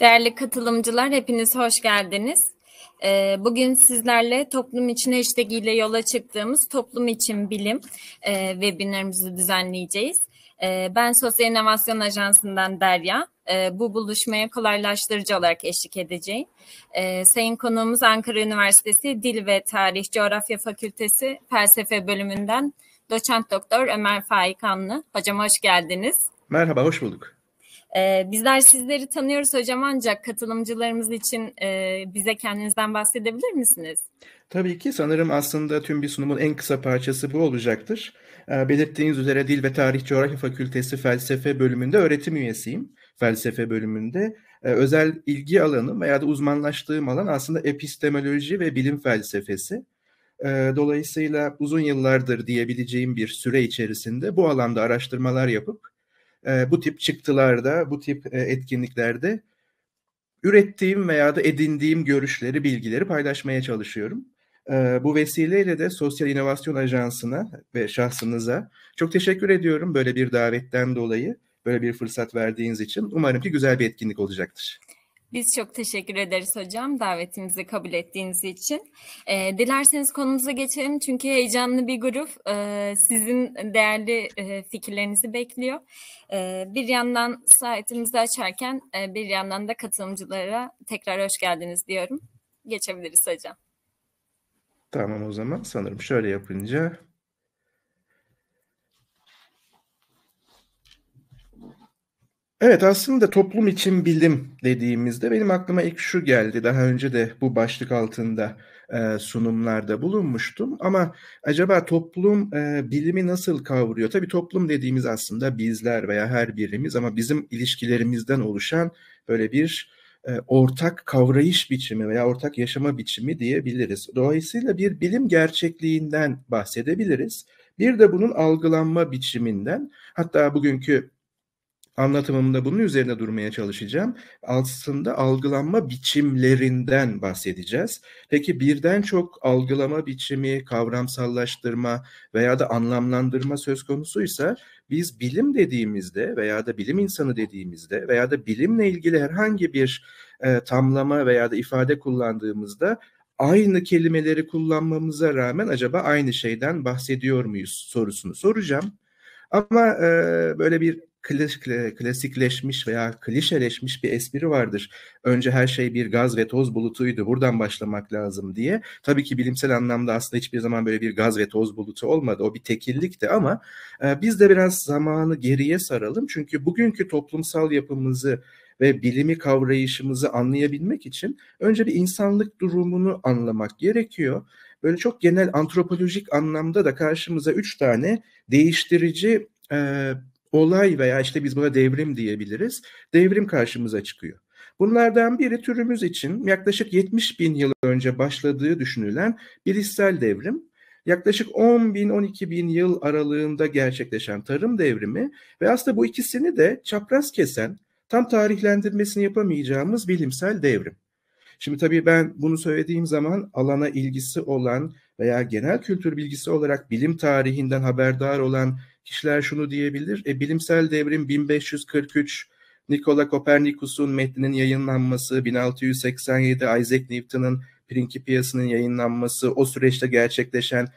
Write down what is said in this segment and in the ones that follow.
Değerli katılımcılar, hepiniz hoş geldiniz. Ee, bugün sizlerle toplum için hashtag ile yola çıktığımız toplum için bilim e, webinarımızı düzenleyeceğiz. Ee, ben Sosyal İnovasyon Ajansı'ndan Derya. Ee, bu buluşmaya kolaylaştırıcı olarak eşlik edeceğim. Sayın konuğumuz Ankara Üniversitesi Dil ve Tarih Coğrafya Fakültesi Felsefe Bölümünden Doçent Doktor Ömer Faik Anlı, hocama hoş geldiniz. Merhaba, hoş bulduk. Ee, bizler sizleri tanıyoruz hocam ancak katılımcılarımız için e, bize kendinizden bahsedebilir misiniz? Tabii ki sanırım aslında tüm bir sunumun en kısa parçası bu olacaktır. E, belirttiğiniz üzere Dil ve Tarih Coğrafya Fakültesi Felsefe bölümünde öğretim üyesiyim. Felsefe bölümünde e, özel ilgi alanım veya da uzmanlaştığım alan aslında epistemoloji ve bilim felsefesi. E, dolayısıyla uzun yıllardır diyebileceğim bir süre içerisinde bu alanda araştırmalar yapıp e, bu tip çıktılarda, bu tip e, etkinliklerde ürettiğim veya da edindiğim görüşleri, bilgileri paylaşmaya çalışıyorum. E, bu vesileyle de Sosyal İnovasyon Ajansı'na ve şahsınıza çok teşekkür ediyorum böyle bir davetten dolayı, böyle bir fırsat verdiğiniz için. Umarım ki güzel bir etkinlik olacaktır. Biz çok teşekkür ederiz hocam davetimizi kabul ettiğiniz için. E, dilerseniz konumuza geçelim çünkü heyecanlı bir grup e, sizin değerli e, fikirlerinizi bekliyor. E, bir yandan saatimizi açarken e, bir yandan da katılımcılara tekrar hoş geldiniz diyorum. Geçebiliriz hocam. Tamam o zaman sanırım şöyle yapınca Evet aslında toplum için bilim dediğimizde benim aklıma ilk şu geldi. Daha önce de bu başlık altında e, sunumlarda bulunmuştum. Ama acaba toplum e, bilimi nasıl kavruyor? Tabii toplum dediğimiz aslında bizler veya her birimiz ama bizim ilişkilerimizden oluşan böyle bir e, ortak kavrayış biçimi veya ortak yaşama biçimi diyebiliriz. Dolayısıyla bir bilim gerçekliğinden bahsedebiliriz. Bir de bunun algılanma biçiminden hatta bugünkü anlatımımda bunun üzerine durmaya çalışacağım. Aslında algılanma biçimlerinden bahsedeceğiz. Peki birden çok algılama biçimi, kavramsallaştırma veya da anlamlandırma söz konusuysa biz bilim dediğimizde veya da bilim insanı dediğimizde veya da bilimle ilgili herhangi bir e, tamlama veya da ifade kullandığımızda aynı kelimeleri kullanmamıza rağmen acaba aynı şeyden bahsediyor muyuz sorusunu soracağım. Ama e, böyle bir klas, klasikleşmiş veya klişeleşmiş bir espri vardır. Önce her şey bir gaz ve toz bulutuydu buradan başlamak lazım diye. Tabii ki bilimsel anlamda aslında hiçbir zaman böyle bir gaz ve toz bulutu olmadı. O bir tekillikti ama e, biz de biraz zamanı geriye saralım. Çünkü bugünkü toplumsal yapımızı ve bilimi kavrayışımızı anlayabilmek için önce bir insanlık durumunu anlamak gerekiyor. Böyle çok genel antropolojik anlamda da karşımıza üç tane değiştirici e, olay veya işte biz buna devrim diyebiliriz. Devrim karşımıza çıkıyor. Bunlardan biri türümüz için yaklaşık 70 bin yıl önce başladığı düşünülen bilişsel devrim. Yaklaşık 10 bin 12 bin yıl aralığında gerçekleşen tarım devrimi ve aslında bu ikisini de çapraz kesen tam tarihlendirmesini yapamayacağımız bilimsel devrim. Şimdi tabii ben bunu söylediğim zaman alana ilgisi olan veya genel kültür bilgisi olarak bilim tarihinden haberdar olan kişiler şunu diyebilir. E, bilimsel devrim 1543 Nikola Kopernikus'un metninin yayınlanması, 1687 Isaac Newton'ın Principia'sının yayınlanması, o süreçte gerçekleşen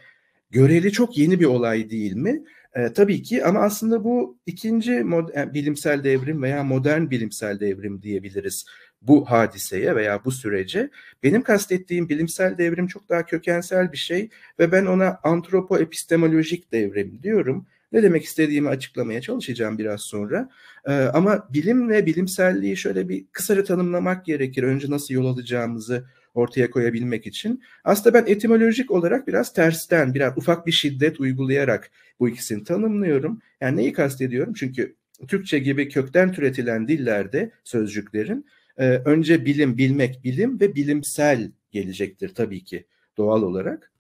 göreli çok yeni bir olay değil mi? E, tabii ki ama aslında bu ikinci mod- e, bilimsel devrim veya modern bilimsel devrim diyebiliriz bu hadiseye veya bu sürece. Benim kastettiğim bilimsel devrim çok daha kökensel bir şey ve ben ona antropo epistemolojik devrim diyorum. Ne demek istediğimi açıklamaya çalışacağım biraz sonra. E, ama ve bilimselliği şöyle bir kısaca tanımlamak gerekir. Önce nasıl yol alacağımızı ortaya koyabilmek için. Aslında ben etimolojik olarak biraz tersten, biraz ufak bir şiddet uygulayarak bu ikisini tanımlıyorum. Yani neyi kastediyorum? Çünkü Türkçe gibi kökten türetilen dillerde sözcüklerin e, önce bilim, bilmek, bilim ve bilimsel gelecektir tabii ki doğal olarak.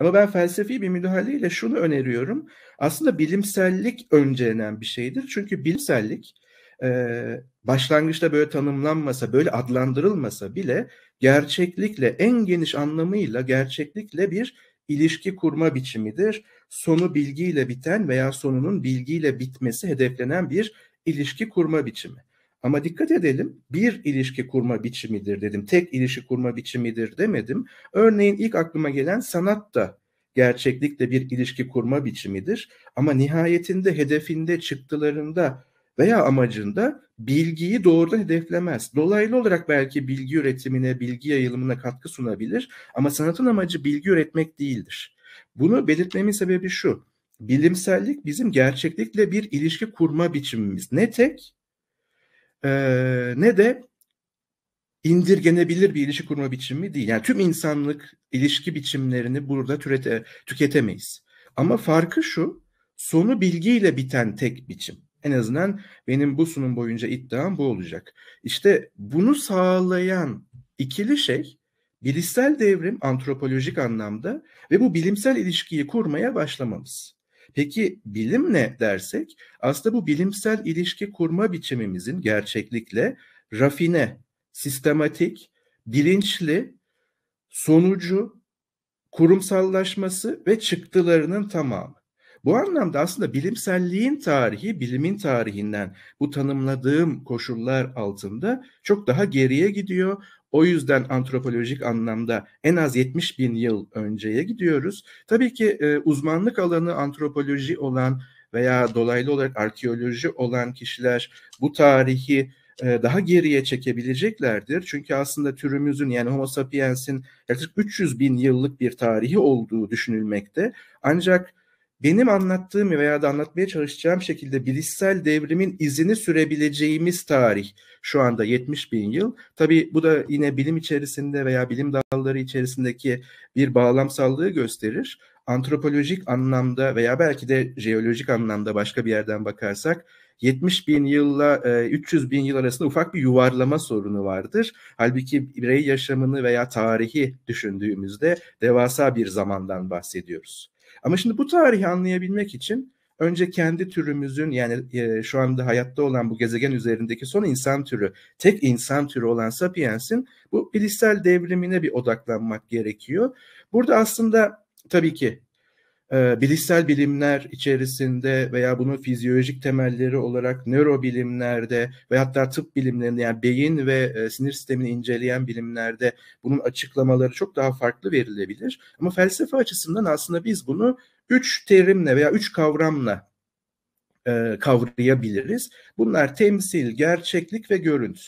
Ama ben felsefi bir müdahaleyle şunu öneriyorum. Aslında bilimsellik öncelenen bir şeydir. Çünkü bilimsellik e, başlangıçta böyle tanımlanmasa, böyle adlandırılmasa bile gerçeklikle en geniş anlamıyla gerçeklikle bir ilişki kurma biçimidir. Sonu bilgiyle biten veya sonunun bilgiyle bitmesi hedeflenen bir ilişki kurma biçimi. Ama dikkat edelim bir ilişki kurma biçimidir dedim. Tek ilişki kurma biçimidir demedim. Örneğin ilk aklıma gelen sanat da gerçeklikle bir ilişki kurma biçimidir. Ama nihayetinde hedefinde, çıktılarında veya amacında bilgiyi doğrudan hedeflemez. Dolaylı olarak belki bilgi üretimine, bilgi yayılımına katkı sunabilir ama sanatın amacı bilgi üretmek değildir. Bunu belirtmemin sebebi şu. Bilimsellik bizim gerçeklikle bir ilişki kurma biçimimiz. Ne tek e, ne de indirgenebilir bir ilişki kurma biçimi değil. Yani tüm insanlık ilişki biçimlerini burada türete, tüketemeyiz. Ama farkı şu, sonu bilgiyle biten tek biçim. En azından benim bu sunum boyunca iddiam bu olacak. İşte bunu sağlayan ikili şey bilişsel devrim antropolojik anlamda ve bu bilimsel ilişkiyi kurmaya başlamamız. Peki bilim ne dersek aslında bu bilimsel ilişki kurma biçimimizin gerçeklikle rafine, sistematik, bilinçli, sonucu, kurumsallaşması ve çıktılarının tamamı. Bu anlamda aslında bilimselliğin tarihi bilimin tarihinden bu tanımladığım koşullar altında çok daha geriye gidiyor. O yüzden antropolojik anlamda en az 70 bin yıl önceye gidiyoruz. Tabii ki e, uzmanlık alanı antropoloji olan veya dolaylı olarak arkeoloji olan kişiler bu tarihi e, daha geriye çekebileceklerdir. Çünkü aslında türümüzün yani Homo sapiens'in yaklaşık 300 bin yıllık bir tarihi olduğu düşünülmekte. Ancak benim anlattığım veya da anlatmaya çalışacağım şekilde bilişsel devrimin izini sürebileceğimiz tarih şu anda 70 bin yıl. Tabii bu da yine bilim içerisinde veya bilim dalları içerisindeki bir bağlamsallığı gösterir. Antropolojik anlamda veya belki de jeolojik anlamda başka bir yerden bakarsak 70 bin yılla 300 e, bin yıl arasında ufak bir yuvarlama sorunu vardır. Halbuki birey yaşamını veya tarihi düşündüğümüzde devasa bir zamandan bahsediyoruz. Ama şimdi bu tarihi anlayabilmek için önce kendi türümüzün yani e, şu anda hayatta olan bu gezegen üzerindeki son insan türü, tek insan türü olan Sapiens'in bu bilişsel devrimine bir odaklanmak gerekiyor. Burada aslında tabii ki e, bilişsel bilimler içerisinde veya bunun fizyolojik temelleri olarak nörobilimlerde ve hatta tıp bilimlerinde yani beyin ve e, sinir sistemini inceleyen bilimlerde bunun açıklamaları çok daha farklı verilebilir. Ama felsefe açısından aslında biz bunu üç terimle veya üç kavramla e, kavrayabiliriz. Bunlar temsil, gerçeklik ve görüntü.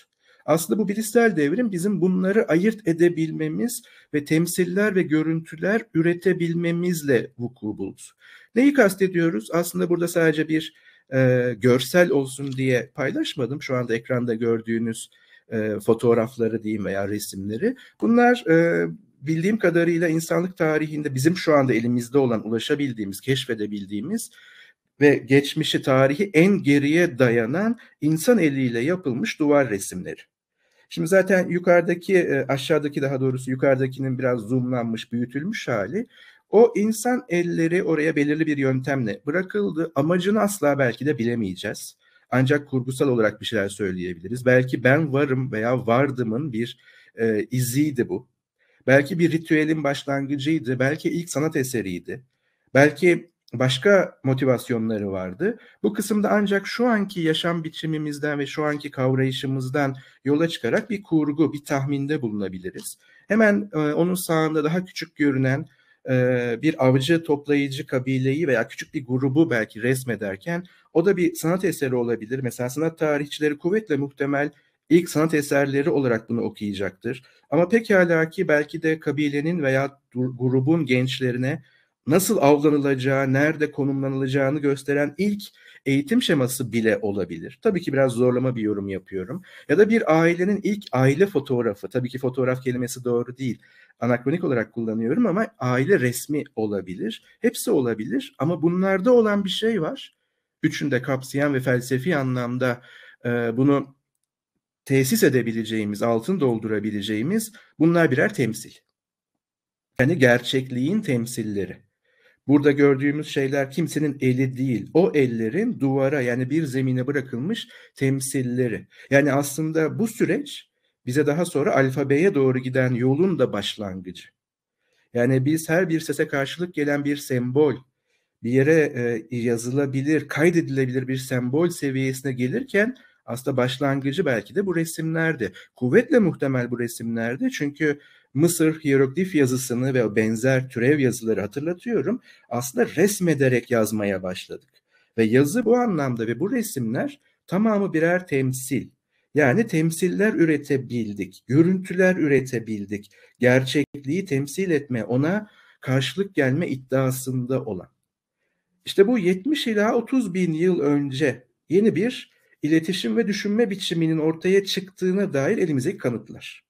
Aslında bu bilişsel devrim bizim bunları ayırt edebilmemiz ve temsiller ve görüntüler üretebilmemizle vuku buldu. Neyi kastediyoruz? Aslında burada sadece bir e, görsel olsun diye paylaşmadım. Şu anda ekranda gördüğünüz e, fotoğrafları diyeyim veya resimleri. Bunlar e, bildiğim kadarıyla insanlık tarihinde bizim şu anda elimizde olan ulaşabildiğimiz, keşfedebildiğimiz ve geçmişi tarihi en geriye dayanan insan eliyle yapılmış duvar resimleri. Şimdi zaten yukarıdaki e, aşağıdaki daha doğrusu yukarıdakinin biraz zoomlanmış büyütülmüş hali o insan elleri oraya belirli bir yöntemle bırakıldı. Amacını asla belki de bilemeyeceğiz. Ancak kurgusal olarak bir şeyler söyleyebiliriz. Belki ben varım veya vardımın bir e, iziydi bu. Belki bir ritüelin başlangıcıydı. Belki ilk sanat eseriydi. Belki başka motivasyonları vardı. Bu kısımda ancak şu anki yaşam biçimimizden ve şu anki kavrayışımızdan yola çıkarak bir kurgu, bir tahminde bulunabiliriz. Hemen e, onun sağında daha küçük görünen e, bir avcı toplayıcı kabileyi veya küçük bir grubu belki resmederken o da bir sanat eseri olabilir. Mesela sanat tarihçileri kuvvetle muhtemel ilk sanat eserleri olarak bunu okuyacaktır. Ama pekala ki belki de kabilenin veya grubun gençlerine nasıl avlanılacağı, nerede konumlanılacağını gösteren ilk eğitim şeması bile olabilir. Tabii ki biraz zorlama bir yorum yapıyorum. Ya da bir ailenin ilk aile fotoğrafı, tabii ki fotoğraf kelimesi doğru değil. Anakronik olarak kullanıyorum ama aile resmi olabilir. Hepsi olabilir ama bunlarda olan bir şey var. Üçünü de kapsayan ve felsefi anlamda e, bunu tesis edebileceğimiz, altın doldurabileceğimiz bunlar birer temsil. Yani gerçekliğin temsilleri. Burada gördüğümüz şeyler kimsenin eli değil. O ellerin duvara yani bir zemine bırakılmış temsilleri. Yani aslında bu süreç bize daha sonra alfabeye doğru giden yolun da başlangıcı. Yani biz her bir sese karşılık gelen bir sembol, bir yere e, yazılabilir, kaydedilebilir bir sembol seviyesine gelirken aslında başlangıcı belki de bu resimlerdi. Kuvvetle muhtemel bu resimlerdi çünkü Mısır hieroglif yazısını ve benzer türev yazıları hatırlatıyorum. Aslında resmederek yazmaya başladık. Ve yazı bu anlamda ve bu resimler tamamı birer temsil. Yani temsiller üretebildik, görüntüler üretebildik. Gerçekliği temsil etme, ona karşılık gelme iddiasında olan. İşte bu 70 ila 30 bin yıl önce yeni bir iletişim ve düşünme biçiminin ortaya çıktığına dair elimizdeki kanıtlar.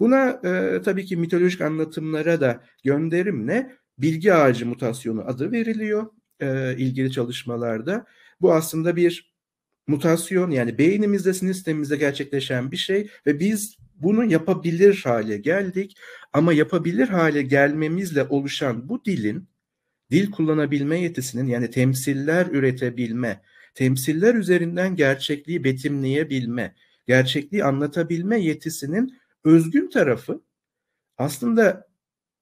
Buna e, tabii ki mitolojik anlatımlara da gönderimle bilgi ağacı mutasyonu adı veriliyor e, ilgili çalışmalarda. Bu aslında bir mutasyon yani beynimizde sinir sistemimizde gerçekleşen bir şey ve biz bunu yapabilir hale geldik ama yapabilir hale gelmemizle oluşan bu dilin dil kullanabilme yetisinin yani temsiller üretebilme, temsiller üzerinden gerçekliği betimleyebilme, gerçekliği anlatabilme yetisinin özgün tarafı aslında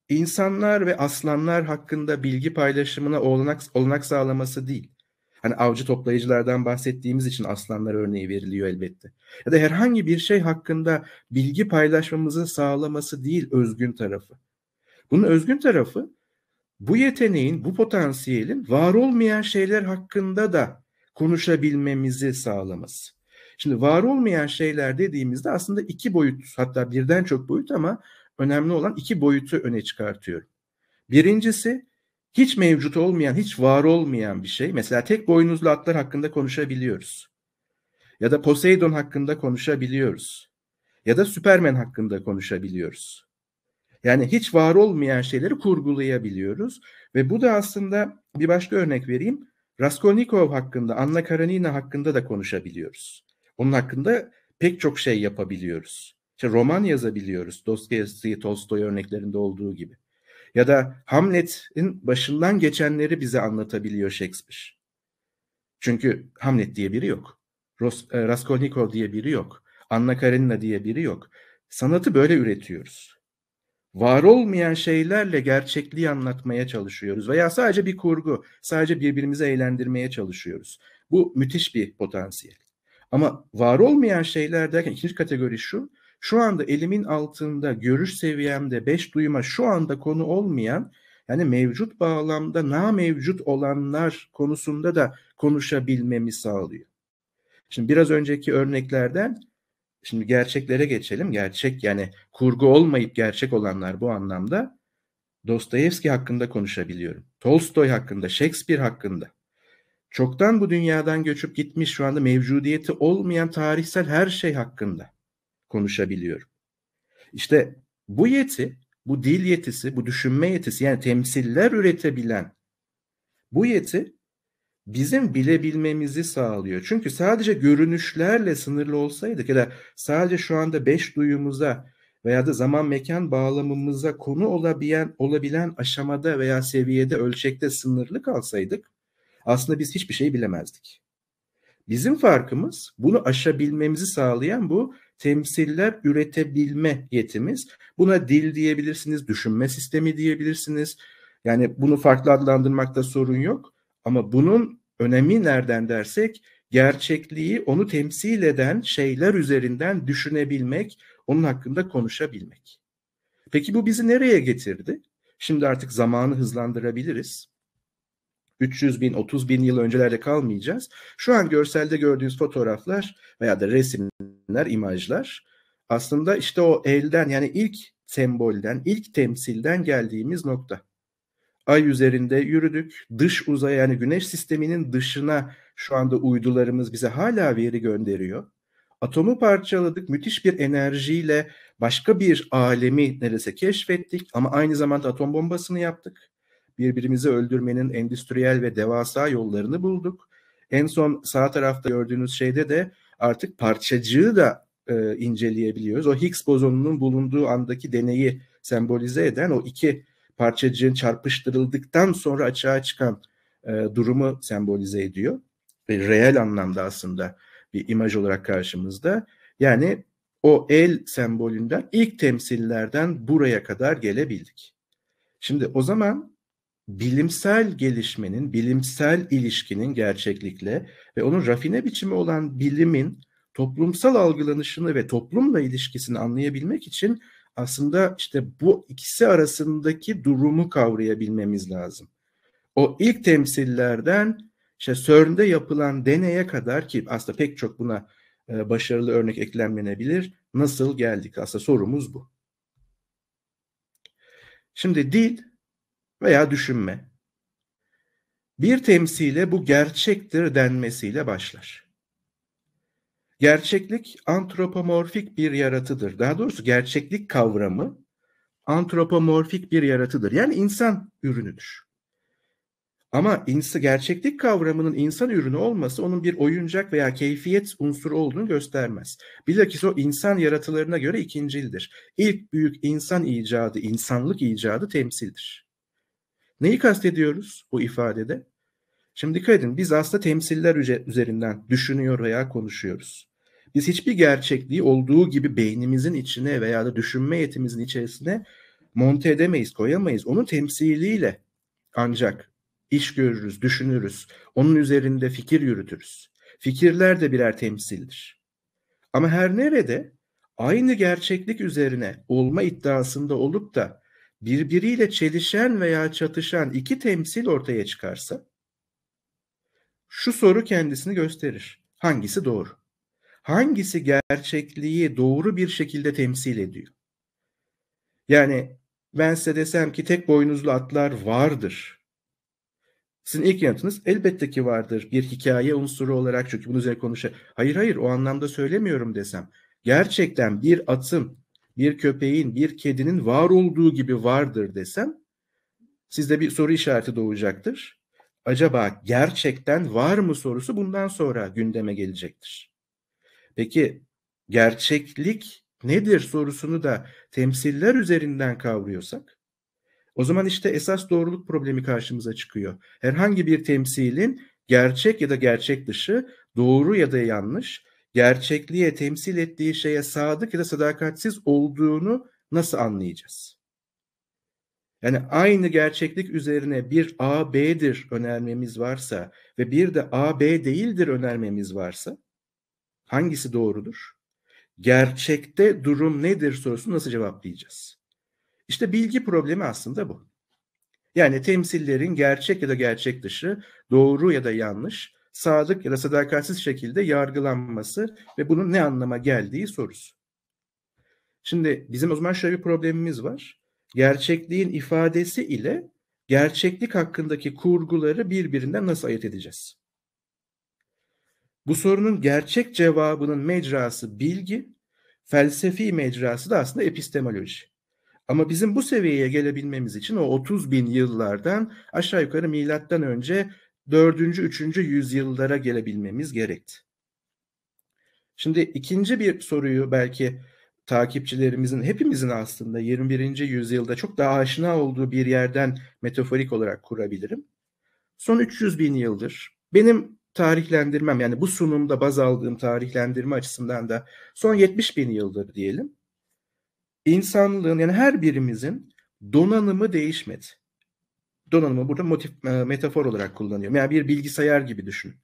insanlar ve aslanlar hakkında bilgi paylaşımına olanak, olanak sağlaması değil. Hani avcı toplayıcılardan bahsettiğimiz için aslanlar örneği veriliyor elbette. Ya da herhangi bir şey hakkında bilgi paylaşmamızı sağlaması değil özgün tarafı. Bunun özgün tarafı bu yeteneğin, bu potansiyelin var olmayan şeyler hakkında da konuşabilmemizi sağlaması. Şimdi var olmayan şeyler dediğimizde aslında iki boyut hatta birden çok boyut ama önemli olan iki boyutu öne çıkartıyorum. Birincisi hiç mevcut olmayan, hiç var olmayan bir şey. Mesela tek boynuzlu atlar hakkında konuşabiliyoruz. Ya da Poseidon hakkında konuşabiliyoruz. Ya da Superman hakkında konuşabiliyoruz. Yani hiç var olmayan şeyleri kurgulayabiliyoruz. Ve bu da aslında bir başka örnek vereyim. Raskolnikov hakkında, Anna Karenina hakkında da konuşabiliyoruz. Onun hakkında pek çok şey yapabiliyoruz. İşte roman yazabiliyoruz. Dostoyevski, Tolstoy örneklerinde olduğu gibi. Ya da Hamlet'in başından geçenleri bize anlatabiliyor Shakespeare. Çünkü Hamlet diye biri yok. Ros e, Raskolnikov diye biri yok. Anna Karenina diye biri yok. Sanatı böyle üretiyoruz. Var olmayan şeylerle gerçekliği anlatmaya çalışıyoruz veya sadece bir kurgu, sadece birbirimizi eğlendirmeye çalışıyoruz. Bu müthiş bir potansiyel. Ama var olmayan şeyler derken ikinci kategori şu. Şu anda elimin altında görüş seviyemde beş duyuma şu anda konu olmayan yani mevcut bağlamda na mevcut olanlar konusunda da konuşabilmemi sağlıyor. Şimdi biraz önceki örneklerden şimdi gerçeklere geçelim. Gerçek yani kurgu olmayıp gerçek olanlar bu anlamda Dostoyevski hakkında konuşabiliyorum. Tolstoy hakkında, Shakespeare hakkında çoktan bu dünyadan göçüp gitmiş şu anda mevcudiyeti olmayan tarihsel her şey hakkında konuşabiliyorum. İşte bu yeti, bu dil yetisi, bu düşünme yetisi yani temsiller üretebilen bu yeti bizim bilebilmemizi sağlıyor. Çünkü sadece görünüşlerle sınırlı olsaydık ya da sadece şu anda beş duyumuza veya da zaman mekan bağlamımıza konu olabilen, olabilen aşamada veya seviyede ölçekte sınırlı kalsaydık aslında biz hiçbir şey bilemezdik. Bizim farkımız bunu aşabilmemizi sağlayan bu temsiller üretebilme yetimiz. Buna dil diyebilirsiniz, düşünme sistemi diyebilirsiniz. Yani bunu farklı adlandırmakta sorun yok. Ama bunun önemi nereden dersek gerçekliği onu temsil eden şeyler üzerinden düşünebilmek, onun hakkında konuşabilmek. Peki bu bizi nereye getirdi? Şimdi artık zamanı hızlandırabiliriz. 300 bin, 30 bin yıl öncelerde kalmayacağız. Şu an görselde gördüğünüz fotoğraflar veya da resimler, imajlar aslında işte o elden yani ilk sembolden, ilk temsilden geldiğimiz nokta. Ay üzerinde yürüdük. Dış uzay yani güneş sisteminin dışına şu anda uydularımız bize hala veri gönderiyor. Atomu parçaladık. Müthiş bir enerjiyle başka bir alemi neredeyse keşfettik ama aynı zamanda atom bombasını yaptık birbirimizi öldürmenin endüstriyel ve devasa yollarını bulduk. En son sağ tarafta gördüğünüz şeyde de artık parçacığı da e, inceleyebiliyoruz. O Higgs bozonunun bulunduğu andaki deneyi sembolize eden o iki parçacığın çarpıştırıldıktan sonra açığa çıkan e, durumu sembolize ediyor. Ve reel anlamda aslında bir imaj olarak karşımızda. Yani o el sembolünden ilk temsillerden buraya kadar gelebildik. Şimdi o zaman bilimsel gelişmenin, bilimsel ilişkinin gerçeklikle ve onun rafine biçimi olan bilimin toplumsal algılanışını ve toplumla ilişkisini anlayabilmek için aslında işte bu ikisi arasındaki durumu kavrayabilmemiz lazım. O ilk temsillerden işte CERN'de yapılan deneye kadar ki aslında pek çok buna e, başarılı örnek eklenmenebilir. Nasıl geldik? Aslında sorumuz bu. Şimdi dil veya düşünme. Bir temsile bu gerçektir denmesiyle başlar. Gerçeklik antropomorfik bir yaratıdır. Daha doğrusu gerçeklik kavramı antropomorfik bir yaratıdır. Yani insan ürünüdür. Ama insan gerçeklik kavramının insan ürünü olması onun bir oyuncak veya keyfiyet unsuru olduğunu göstermez. Bilakis o insan yaratılarına göre ikincildir. İlk büyük insan icadı, insanlık icadı temsildir. Neyi kastediyoruz bu ifadede? Şimdi dikkat edin biz aslında temsiller üzerinden düşünüyor veya konuşuyoruz. Biz hiçbir gerçekliği olduğu gibi beynimizin içine veya da düşünme yetimizin içerisine monte edemeyiz, koyamayız. Onun temsiliyle ancak iş görürüz, düşünürüz. Onun üzerinde fikir yürütürüz. Fikirler de birer temsildir. Ama her nerede aynı gerçeklik üzerine olma iddiasında olup da birbiriyle çelişen veya çatışan iki temsil ortaya çıkarsa şu soru kendisini gösterir. Hangisi doğru? Hangisi gerçekliği doğru bir şekilde temsil ediyor? Yani ben size desem ki tek boynuzlu atlar vardır. Sizin ilk yanıtınız elbette ki vardır bir hikaye unsuru olarak çünkü bunu üzerine konuşa. Hayır hayır o anlamda söylemiyorum desem. Gerçekten bir atın bir köpeğin, bir kedinin var olduğu gibi vardır desem sizde bir soru işareti doğacaktır. Acaba gerçekten var mı sorusu bundan sonra gündeme gelecektir. Peki gerçeklik nedir sorusunu da temsiller üzerinden kavruyorsak o zaman işte esas doğruluk problemi karşımıza çıkıyor. Herhangi bir temsilin gerçek ya da gerçek dışı, doğru ya da yanlış, gerçekliğe temsil ettiği şeye sadık ya da sadakatsiz olduğunu nasıl anlayacağız? Yani aynı gerçeklik üzerine bir A B'dir önermemiz varsa ve bir de A B değildir önermemiz varsa hangisi doğrudur? Gerçekte durum nedir sorusunu nasıl cevaplayacağız? İşte bilgi problemi aslında bu. Yani temsillerin gerçek ya da gerçek dışı, doğru ya da yanlış, sadık ya da sadakatsiz şekilde yargılanması ve bunun ne anlama geldiği sorusu. Şimdi bizim o zaman şöyle bir problemimiz var. Gerçekliğin ifadesi ile gerçeklik hakkındaki kurguları birbirinden nasıl ayırt edeceğiz? Bu sorunun gerçek cevabının mecrası bilgi, felsefi mecrası da aslında epistemoloji. Ama bizim bu seviyeye gelebilmemiz için o 30 bin yıllardan aşağı yukarı milattan önce 4. 3. yüzyıllara gelebilmemiz gerekti. Şimdi ikinci bir soruyu belki takipçilerimizin hepimizin aslında 21. yüzyılda çok daha aşina olduğu bir yerden metaforik olarak kurabilirim. Son 300 bin yıldır benim tarihlendirmem yani bu sunumda baz aldığım tarihlendirme açısından da son 70 bin yıldır diyelim. İnsanlığın yani her birimizin donanımı değişmedi donanımı burada motif e, metafor olarak kullanıyorum. Yani bir bilgisayar gibi düşün.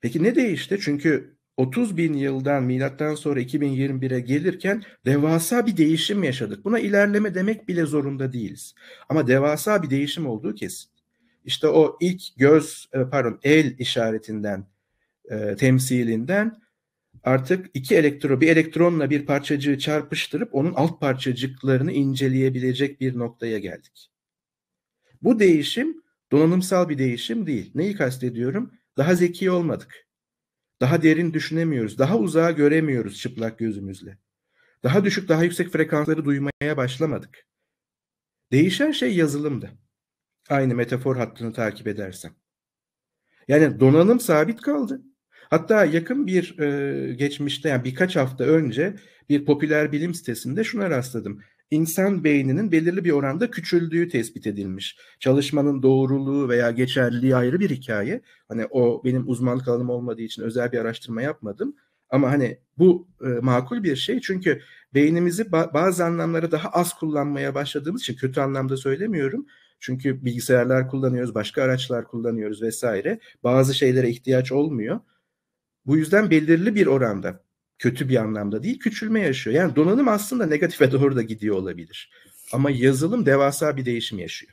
Peki ne değişti? Çünkü 30 bin yıldan milattan sonra 2021'e gelirken devasa bir değişim yaşadık. Buna ilerleme demek bile zorunda değiliz. Ama devasa bir değişim olduğu kesin. İşte o ilk göz e, pardon el işaretinden e, temsilinden artık iki elektro, bir elektronla bir parçacığı çarpıştırıp onun alt parçacıklarını inceleyebilecek bir noktaya geldik. Bu değişim donanımsal bir değişim değil. Neyi kastediyorum? Daha zeki olmadık. Daha derin düşünemiyoruz. Daha uzağa göremiyoruz çıplak gözümüzle. Daha düşük, daha yüksek frekansları duymaya başlamadık. Değişen şey yazılımdı. Aynı metafor hattını takip edersem. Yani donanım sabit kaldı. Hatta yakın bir e, geçmişte yani birkaç hafta önce bir popüler bilim sitesinde şuna rastladım. İnsan beyninin belirli bir oranda küçüldüğü tespit edilmiş. Çalışmanın doğruluğu veya geçerliliği ayrı bir hikaye. Hani o benim uzmanlık alanım olmadığı için özel bir araştırma yapmadım. Ama hani bu e, makul bir şey çünkü beynimizi ba- bazı anlamlara daha az kullanmaya başladığımız için kötü anlamda söylemiyorum. Çünkü bilgisayarlar kullanıyoruz, başka araçlar kullanıyoruz vesaire. Bazı şeylere ihtiyaç olmuyor. Bu yüzden belirli bir oranda kötü bir anlamda değil küçülme yaşıyor. Yani donanım aslında negatife doğru da gidiyor olabilir. Ama yazılım devasa bir değişim yaşıyor.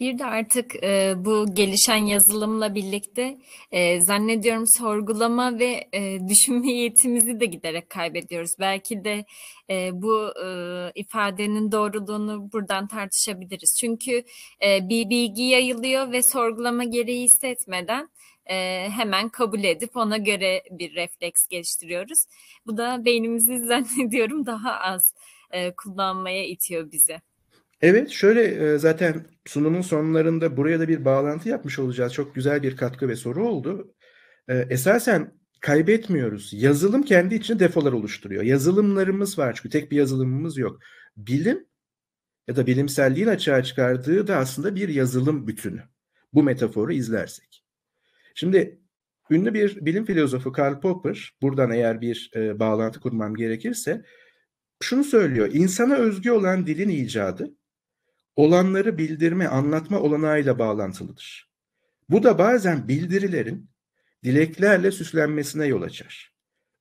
Bir de artık e, bu gelişen yazılımla birlikte e, zannediyorum sorgulama ve e, düşünme yetimizi de giderek kaybediyoruz. Belki de e, bu e, ifadenin doğruluğunu buradan tartışabiliriz. Çünkü e, bir bilgi yayılıyor ve sorgulama gereği hissetmeden hemen kabul edip ona göre bir refleks geliştiriyoruz. Bu da beynimizi zannediyorum daha az kullanmaya itiyor bizi. Evet şöyle zaten sunumun sonlarında buraya da bir bağlantı yapmış olacağız. Çok güzel bir katkı ve soru oldu. Esasen kaybetmiyoruz. Yazılım kendi içinde defolar oluşturuyor. Yazılımlarımız var çünkü tek bir yazılımımız yok. Bilim ya da bilimselliğin açığa çıkardığı da aslında bir yazılım bütünü. Bu metaforu izlersek. Şimdi ünlü bir bilim filozofu Karl Popper, buradan eğer bir e, bağlantı kurmam gerekirse, şunu söylüyor. İnsana özgü olan dilin icadı, olanları bildirme, anlatma olanağıyla bağlantılıdır. Bu da bazen bildirilerin dileklerle süslenmesine yol açar.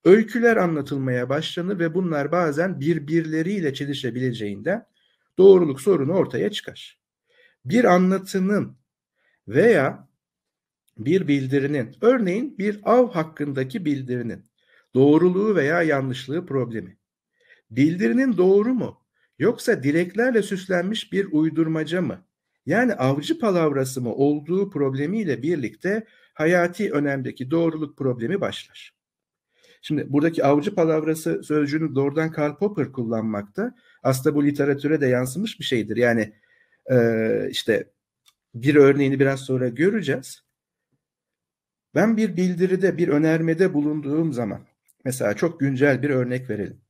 Öyküler anlatılmaya başlanır ve bunlar bazen birbirleriyle çelişebileceğinden doğruluk sorunu ortaya çıkar. Bir anlatının veya bir bildirinin, örneğin bir av hakkındaki bildirinin doğruluğu veya yanlışlığı problemi. Bildirinin doğru mu yoksa dileklerle süslenmiş bir uydurmaca mı? Yani avcı palavrası mı olduğu problemiyle birlikte hayati önemdeki doğruluk problemi başlar. Şimdi buradaki avcı palavrası sözcüğünü doğrudan Karl Popper kullanmakta. Aslında bu literatüre de yansımış bir şeydir. Yani e, işte bir örneğini biraz sonra göreceğiz. Ben bir bildiride, bir önermede bulunduğum zaman, mesela çok güncel bir örnek verelim.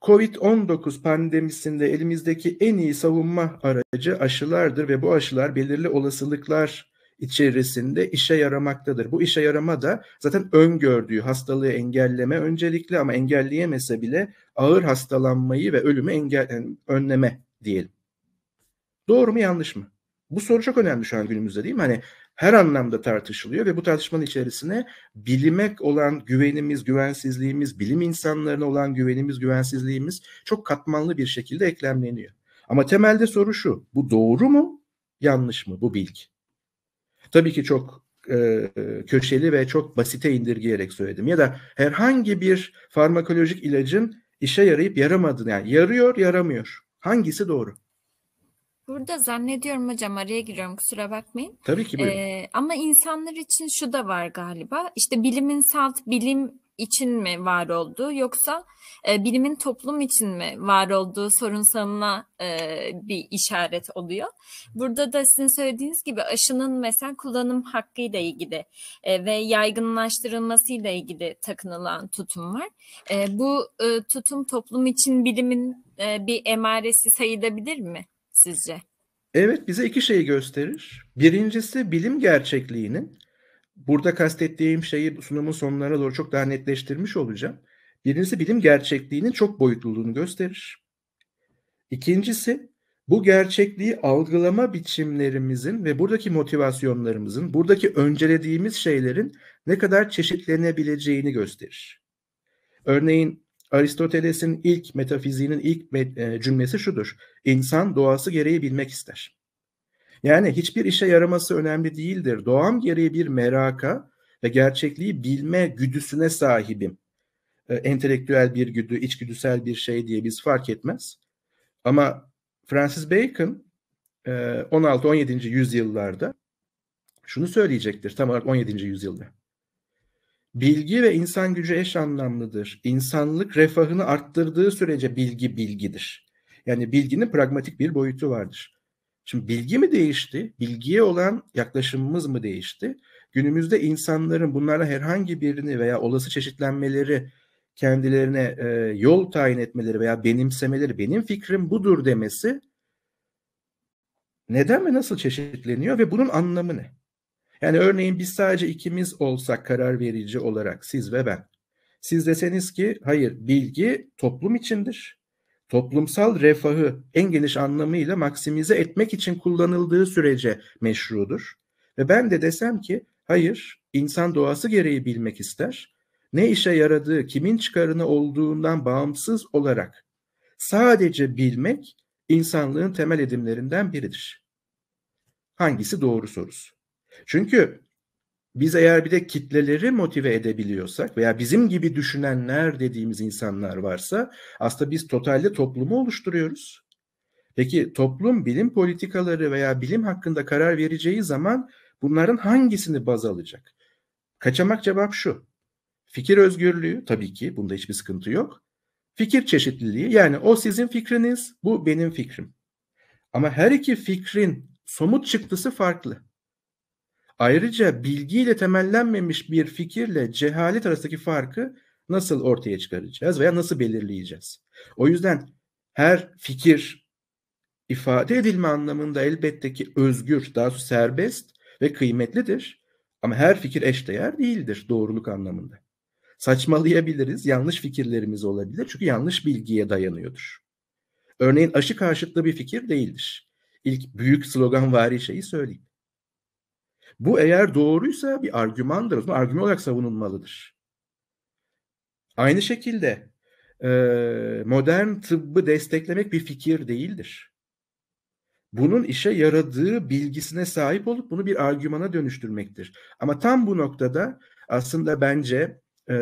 Covid-19 pandemisinde elimizdeki en iyi savunma aracı aşılardır ve bu aşılar belirli olasılıklar içerisinde işe yaramaktadır. Bu işe yarama da zaten öngördüğü hastalığı engelleme öncelikli ama engelleyemese bile ağır hastalanmayı ve ölümü engel önleme diyelim. Doğru mu yanlış mı? Bu soru çok önemli şu an günümüzde değil mi? Hani her anlamda tartışılıyor ve bu tartışmanın içerisine bilimek olan güvenimiz, güvensizliğimiz, bilim insanlarına olan güvenimiz, güvensizliğimiz çok katmanlı bir şekilde eklemleniyor. Ama temelde soru şu, bu doğru mu, yanlış mı bu bilgi? Tabii ki çok e, köşeli ve çok basite indirgeyerek söyledim. Ya da herhangi bir farmakolojik ilacın işe yarayıp yaramadığını, yani yarıyor, yaramıyor. Hangisi doğru? Burada zannediyorum hocam araya giriyorum kusura bakmayın. Tabii ki buyurun. Ee, ama insanlar için şu da var galiba. İşte bilimin salt bilim için mi var olduğu yoksa e, bilimin toplum için mi var olduğu sorunsalına e, bir işaret oluyor. Burada da sizin söylediğiniz gibi aşının mesela kullanım hakkıyla ilgili e, ve yaygınlaştırılmasıyla ilgili takınılan tutum var. E, bu e, tutum toplum için bilimin e, bir emaresi sayılabilir mi? sizce? Evet bize iki şeyi gösterir. Birincisi bilim gerçekliğinin burada kastettiğim şeyi sunumun sonlarına doğru çok daha netleştirmiş olacağım. Birincisi bilim gerçekliğinin çok boyutluluğunu gösterir. İkincisi bu gerçekliği algılama biçimlerimizin ve buradaki motivasyonlarımızın, buradaki öncelediğimiz şeylerin ne kadar çeşitlenebileceğini gösterir. Örneğin Aristoteles'in ilk metafiziğinin ilk e, cümlesi şudur. İnsan doğası gereği bilmek ister. Yani hiçbir işe yaraması önemli değildir. Doğam gereği bir meraka ve gerçekliği bilme güdüsüne sahibim. E, entelektüel bir güdü, içgüdüsel bir şey diye biz fark etmez. Ama Francis Bacon 16-17. E, yüzyıllarda şunu söyleyecektir tam olarak 17. yüzyılda. Bilgi ve insan gücü eş anlamlıdır. İnsanlık refahını arttırdığı sürece bilgi bilgidir. Yani bilginin pragmatik bir boyutu vardır. Şimdi bilgi mi değişti? Bilgiye olan yaklaşımımız mı değişti? Günümüzde insanların bunlara herhangi birini veya olası çeşitlenmeleri kendilerine e, yol tayin etmeleri veya benimsemeleri, benim fikrim budur demesi neden ve nasıl çeşitleniyor ve bunun anlamı ne? Yani örneğin biz sadece ikimiz olsak karar verici olarak siz ve ben. Siz deseniz ki hayır bilgi toplum içindir. Toplumsal refahı en geniş anlamıyla maksimize etmek için kullanıldığı sürece meşrudur. Ve ben de desem ki hayır insan doğası gereği bilmek ister. Ne işe yaradığı, kimin çıkarını olduğundan bağımsız olarak sadece bilmek insanlığın temel edimlerinden biridir. Hangisi doğru sorusu. Çünkü biz eğer bir de kitleleri motive edebiliyorsak veya bizim gibi düşünenler dediğimiz insanlar varsa aslında biz totalde toplumu oluşturuyoruz. Peki toplum bilim politikaları veya bilim hakkında karar vereceği zaman bunların hangisini baz alacak? Kaçamak cevap şu. Fikir özgürlüğü tabii ki bunda hiçbir sıkıntı yok. Fikir çeşitliliği yani o sizin fikriniz, bu benim fikrim. Ama her iki fikrin somut çıktısı farklı. Ayrıca bilgiyle temellenmemiş bir fikirle cehalet arasındaki farkı nasıl ortaya çıkaracağız veya nasıl belirleyeceğiz? O yüzden her fikir ifade edilme anlamında elbette ki özgür, daha serbest ve kıymetlidir. Ama her fikir eşdeğer değildir doğruluk anlamında. Saçmalayabiliriz, yanlış fikirlerimiz olabilir çünkü yanlış bilgiye dayanıyordur. Örneğin aşı karşıtlı bir fikir değildir. İlk büyük sloganvari şeyi söyleyeyim. Bu eğer doğruysa bir argümandır. O argüman olarak savunulmalıdır. Aynı şekilde modern tıbbı desteklemek bir fikir değildir. Bunun işe yaradığı bilgisine sahip olup bunu bir argümana dönüştürmektir. Ama tam bu noktada aslında bence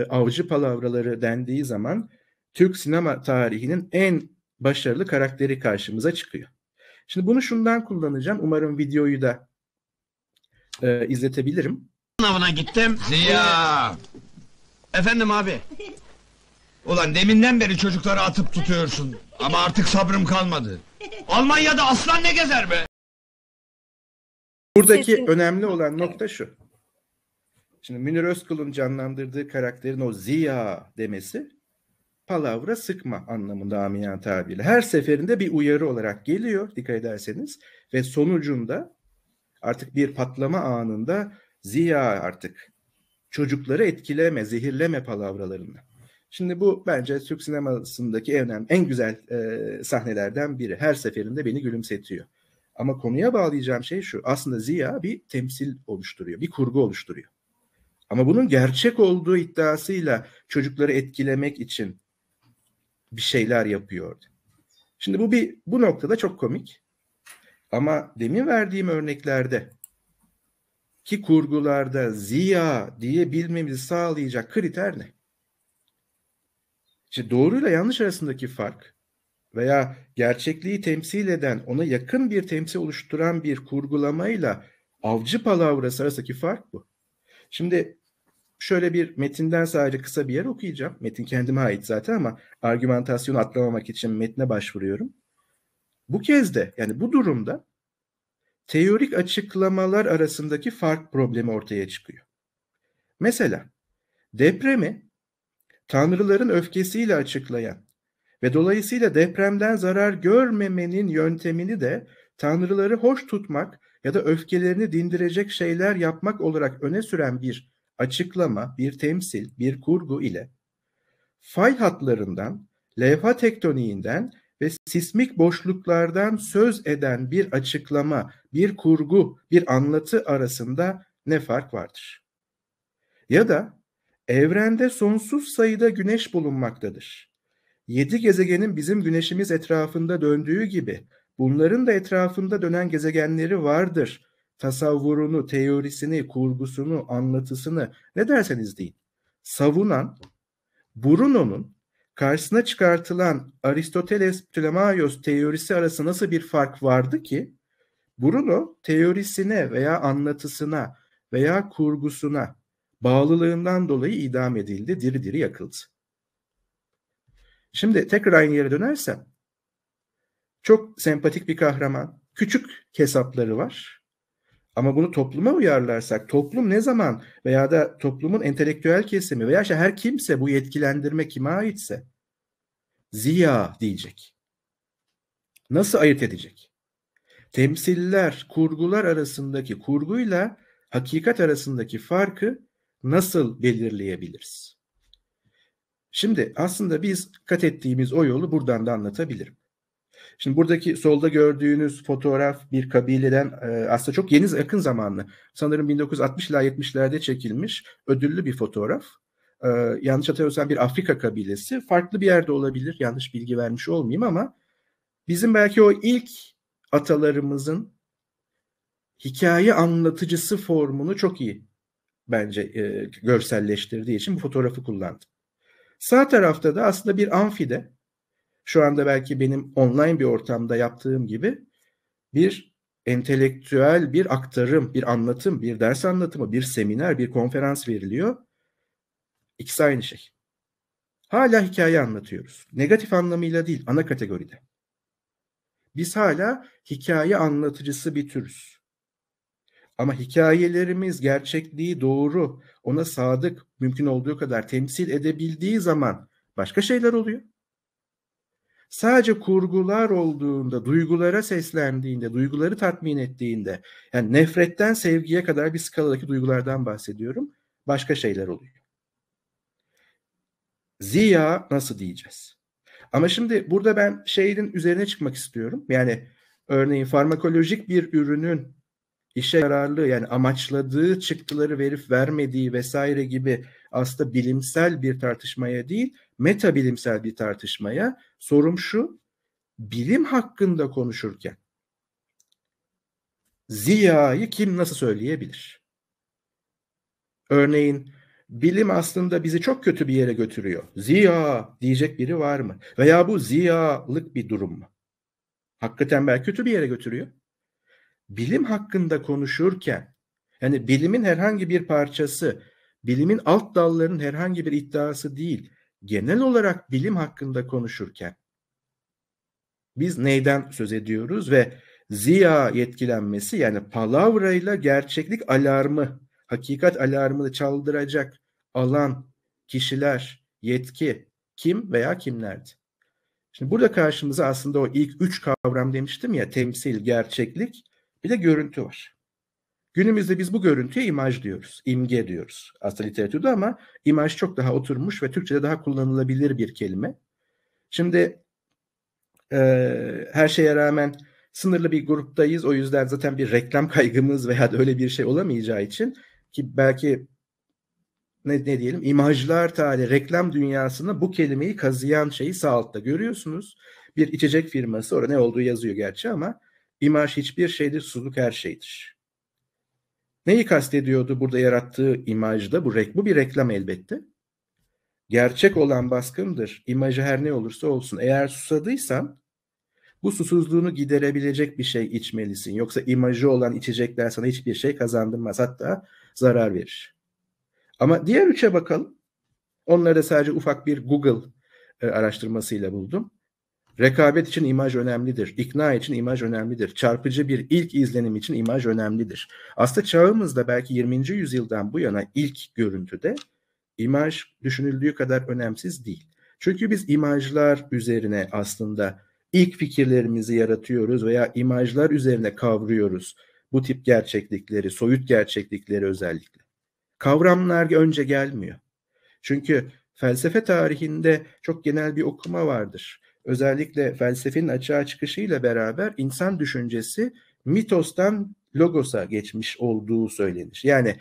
avcı palavraları dendiği zaman Türk sinema tarihinin en başarılı karakteri karşımıza çıkıyor. Şimdi bunu şundan kullanacağım. Umarım videoyu da e, izletebilirim. Sınavına gittim. Ziya! Ee, efendim abi. Ulan deminden beri çocukları atıp tutuyorsun. Ama artık sabrım kalmadı. Almanya'da aslan ne gezer be? Buradaki Kesinlikle. önemli olan nokta şu. Şimdi Münir Özkul'un canlandırdığı karakterin o Ziya demesi palavra sıkma anlamında amiyat tabiriyle. Her seferinde bir uyarı olarak geliyor dikkat ederseniz ve sonucunda artık bir patlama anında Ziya artık çocukları etkileme, zehirleme palavralarını. Şimdi bu bence Türk sinemasındaki en, en güzel e, sahnelerden biri. Her seferinde beni gülümsetiyor. Ama konuya bağlayacağım şey şu. Aslında Ziya bir temsil oluşturuyor, bir kurgu oluşturuyor. Ama bunun gerçek olduğu iddiasıyla çocukları etkilemek için bir şeyler yapıyordu. Şimdi bu bir bu noktada çok komik. Ama demin verdiğim örneklerde ki kurgularda ziya diyebilmemizi sağlayacak kriter ne? İşte doğruyla yanlış arasındaki fark veya gerçekliği temsil eden, ona yakın bir temsil oluşturan bir kurgulamayla avcı palavrası arasındaki fark bu. Şimdi şöyle bir metinden sadece kısa bir yer okuyacağım. Metin kendime ait zaten ama argümantasyonu atlamamak için metne başvuruyorum. Bu kez de yani bu durumda teorik açıklamalar arasındaki fark problemi ortaya çıkıyor. Mesela depremi tanrıların öfkesiyle açıklayan ve dolayısıyla depremden zarar görmemenin yöntemini de tanrıları hoş tutmak ya da öfkelerini dindirecek şeyler yapmak olarak öne süren bir açıklama, bir temsil, bir kurgu ile fay hatlarından, levha tektoniğinden ve sismik boşluklardan söz eden bir açıklama, bir kurgu, bir anlatı arasında ne fark vardır? Ya da evrende sonsuz sayıda güneş bulunmaktadır. Yedi gezegenin bizim güneşimiz etrafında döndüğü gibi bunların da etrafında dönen gezegenleri vardır. Tasavvurunu, teorisini, kurgusunu, anlatısını ne derseniz deyin. Savunan Bruno'nun karşısına çıkartılan Aristoteles Ptolemaios teorisi arasında nasıl bir fark vardı ki Bruno teorisine veya anlatısına veya kurgusuna bağlılığından dolayı idam edildi, diri diri yakıldı. Şimdi tekrar aynı yere dönersem çok sempatik bir kahraman, küçük hesapları var ama bunu topluma uyarlarsak toplum ne zaman veya da toplumun entelektüel kesimi veya işte her kimse bu yetkilendirme kime aitse ziya diyecek. Nasıl ayırt edecek? Temsiller, kurgular arasındaki kurguyla hakikat arasındaki farkı nasıl belirleyebiliriz? Şimdi aslında biz kat ettiğimiz o yolu buradan da anlatabilirim. Şimdi buradaki solda gördüğünüz fotoğraf bir kabileden e, aslında çok yeni yakın zamanlı. Sanırım 1960 ila 70'lerde çekilmiş ödüllü bir fotoğraf. E, yanlış hatırlıyorsam bir Afrika kabilesi. Farklı bir yerde olabilir. Yanlış bilgi vermiş olmayayım ama bizim belki o ilk atalarımızın hikaye anlatıcısı formunu çok iyi bence e, görselleştirdiği için bu fotoğrafı kullandım. Sağ tarafta da aslında bir amfide şu anda belki benim online bir ortamda yaptığım gibi bir entelektüel bir aktarım, bir anlatım, bir ders anlatımı, bir seminer, bir konferans veriliyor. İkisi aynı şey. Hala hikaye anlatıyoruz. Negatif anlamıyla değil, ana kategoride. Biz hala hikaye anlatıcısı bir türüz. Ama hikayelerimiz gerçekliği doğru, ona sadık, mümkün olduğu kadar temsil edebildiği zaman başka şeyler oluyor sadece kurgular olduğunda, duygulara seslendiğinde, duyguları tatmin ettiğinde, yani nefretten sevgiye kadar bir skaladaki duygulardan bahsediyorum, başka şeyler oluyor. Ziya nasıl diyeceğiz? Ama şimdi burada ben şeyin üzerine çıkmak istiyorum. Yani örneğin farmakolojik bir ürünün işe yararlığı yani amaçladığı çıktıları verip vermediği vesaire gibi aslında bilimsel bir tartışmaya değil meta bilimsel bir tartışmaya Sorum şu. Bilim hakkında konuşurken ziyayı kim nasıl söyleyebilir? Örneğin bilim aslında bizi çok kötü bir yere götürüyor. Ziya diyecek biri var mı? Veya bu ziyalık bir durum mu? Hakikaten belki kötü bir yere götürüyor. Bilim hakkında konuşurken yani bilimin herhangi bir parçası, bilimin alt dallarının herhangi bir iddiası değil genel olarak bilim hakkında konuşurken biz neyden söz ediyoruz ve ziya yetkilenmesi yani palavrayla gerçeklik alarmı, hakikat alarmını çaldıracak alan, kişiler, yetki kim veya kimlerdi? Şimdi burada karşımıza aslında o ilk üç kavram demiştim ya temsil, gerçeklik bir de görüntü var. Günümüzde biz bu görüntüye imaj diyoruz, imge diyoruz aslında literatürde ama imaj çok daha oturmuş ve Türkçe'de daha kullanılabilir bir kelime. Şimdi e, her şeye rağmen sınırlı bir gruptayız. O yüzden zaten bir reklam kaygımız veya da öyle bir şey olamayacağı için ki belki ne, ne diyelim imajlar tarihi reklam dünyasında bu kelimeyi kazıyan şeyi sağ altta görüyorsunuz. Bir içecek firması orada ne olduğu yazıyor gerçi ama imaj hiçbir şeydir, suluk her şeydir. Neyi kastediyordu burada yarattığı imajda? Bu, bu bir reklam elbette. Gerçek olan baskındır. İmajı her ne olursa olsun. Eğer susadıysan bu susuzluğunu giderebilecek bir şey içmelisin. Yoksa imajı olan içecekler sana hiçbir şey kazandırmaz. Hatta zarar verir. Ama diğer üçe bakalım. Onları da sadece ufak bir Google e, araştırmasıyla buldum. Rekabet için imaj önemlidir. İkna için imaj önemlidir. Çarpıcı bir ilk izlenim için imaj önemlidir. Aslında çağımızda belki 20. yüzyıldan bu yana ilk görüntüde imaj düşünüldüğü kadar önemsiz değil. Çünkü biz imajlar üzerine aslında ilk fikirlerimizi yaratıyoruz veya imajlar üzerine kavruyoruz bu tip gerçeklikleri, soyut gerçeklikleri özellikle. Kavramlar önce gelmiyor. Çünkü felsefe tarihinde çok genel bir okuma vardır özellikle felsefenin açığa çıkışıyla beraber insan düşüncesi mitostan logosa geçmiş olduğu söylenir. Yani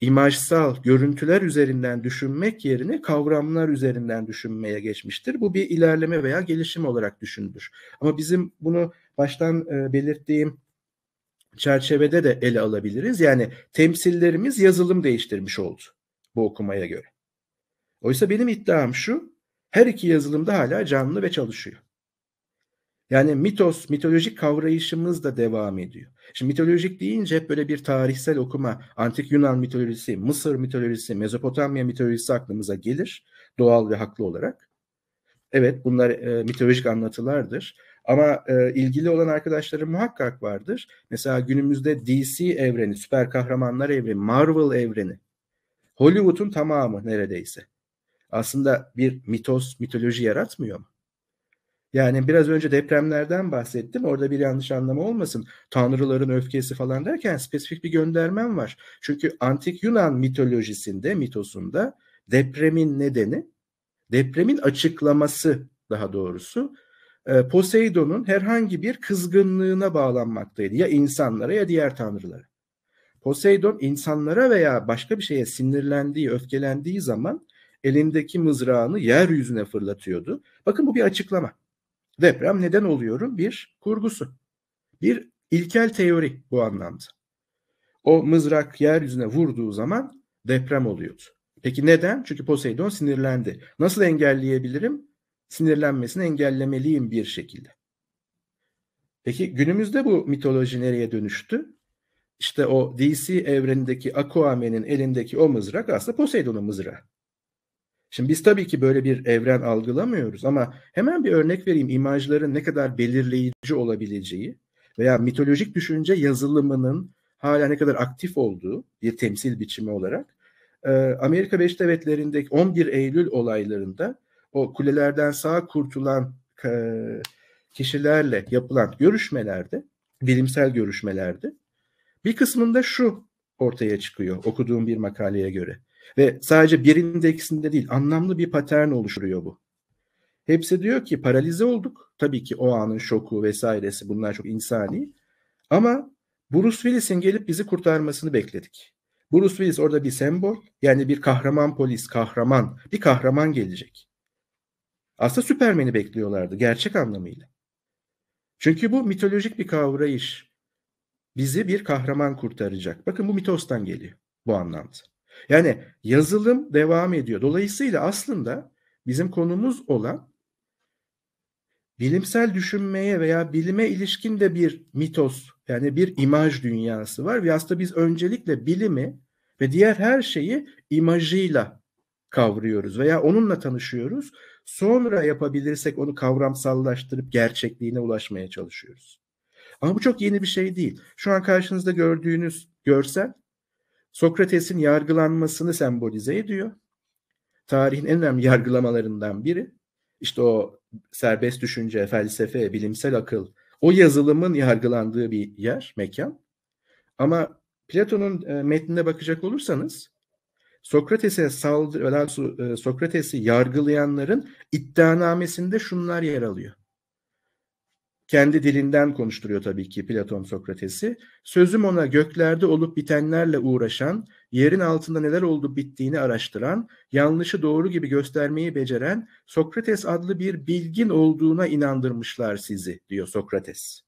imajsal görüntüler üzerinden düşünmek yerine kavramlar üzerinden düşünmeye geçmiştir. Bu bir ilerleme veya gelişim olarak düşünülür. Ama bizim bunu baştan e, belirttiğim çerçevede de ele alabiliriz. Yani temsillerimiz yazılım değiştirmiş oldu bu okumaya göre. Oysa benim iddiam şu, her iki yazılımda hala canlı ve çalışıyor. Yani mitos, mitolojik kavrayışımız da devam ediyor. Şimdi mitolojik deyince hep böyle bir tarihsel okuma, antik Yunan mitolojisi, Mısır mitolojisi, Mezopotamya mitolojisi aklımıza gelir doğal ve haklı olarak. Evet bunlar e, mitolojik anlatılardır. Ama e, ilgili olan arkadaşları muhakkak vardır. Mesela günümüzde DC evreni, süper kahramanlar evreni, Marvel evreni, Hollywood'un tamamı neredeyse aslında bir mitos, mitoloji yaratmıyor mu? Yani biraz önce depremlerden bahsettim. Orada bir yanlış anlama olmasın. Tanrıların öfkesi falan derken spesifik bir göndermem var. Çünkü antik Yunan mitolojisinde, mitosunda depremin nedeni, depremin açıklaması daha doğrusu e, Poseidon'un herhangi bir kızgınlığına bağlanmaktaydı. Ya insanlara ya diğer tanrılara. Poseidon insanlara veya başka bir şeye sinirlendiği, öfkelendiği zaman elindeki mızrağını yeryüzüne fırlatıyordu. Bakın bu bir açıklama. Deprem neden oluyorum bir kurgusu. Bir ilkel teori bu anlamda. O mızrak yeryüzüne vurduğu zaman deprem oluyordu. Peki neden? Çünkü Poseidon sinirlendi. Nasıl engelleyebilirim? Sinirlenmesini engellemeliyim bir şekilde. Peki günümüzde bu mitoloji nereye dönüştü? İşte o DC evrenindeki Aquaman'in elindeki o mızrak aslında Poseidon'un mızrağı. Şimdi biz tabii ki böyle bir evren algılamıyoruz ama hemen bir örnek vereyim imajların ne kadar belirleyici olabileceği veya mitolojik düşünce yazılımının hala ne kadar aktif olduğu bir temsil biçimi olarak Amerika Beş Devletleri'ndeki 11 Eylül olaylarında o kulelerden sağ kurtulan kişilerle yapılan görüşmelerde, bilimsel görüşmelerde bir kısmında şu ortaya çıkıyor okuduğum bir makaleye göre. Ve sadece bir indeksinde değil anlamlı bir patern oluşturuyor bu. Hepsi diyor ki paralize olduk. Tabii ki o anın şoku vesairesi bunlar çok insani. Ama Bruce Willis'in gelip bizi kurtarmasını bekledik. Bruce Willis orada bir sembol. Yani bir kahraman polis, kahraman. Bir kahraman gelecek. Aslında Süpermen'i bekliyorlardı gerçek anlamıyla. Çünkü bu mitolojik bir kavrayış. Bizi bir kahraman kurtaracak. Bakın bu mitostan geliyor bu anlamda. Yani yazılım devam ediyor. Dolayısıyla aslında bizim konumuz olan bilimsel düşünmeye veya bilime ilişkin de bir mitos yani bir imaj dünyası var ve aslında biz öncelikle bilimi ve diğer her şeyi imajıyla kavruyoruz veya onunla tanışıyoruz. Sonra yapabilirsek onu kavramsallaştırıp gerçekliğine ulaşmaya çalışıyoruz. Ama bu çok yeni bir şey değil. Şu an karşınızda gördüğünüz görsel Sokrates'in yargılanmasını sembolize ediyor. Tarihin en önemli yargılamalarından biri. İşte o serbest düşünce, felsefe, bilimsel akıl, o yazılımın yargılandığı bir yer, mekan. Ama Platon'un e, metnine bakacak olursanız Sokrates'e saldırı, e, e, Sokrates'i yargılayanların iddianamesinde şunlar yer alıyor kendi dilinden konuşturuyor tabii ki Platon Sokrates'i. Sözüm ona göklerde olup bitenlerle uğraşan, yerin altında neler oldu bittiğini araştıran, yanlışı doğru gibi göstermeyi beceren Sokrates adlı bir bilgin olduğuna inandırmışlar sizi diyor Sokrates.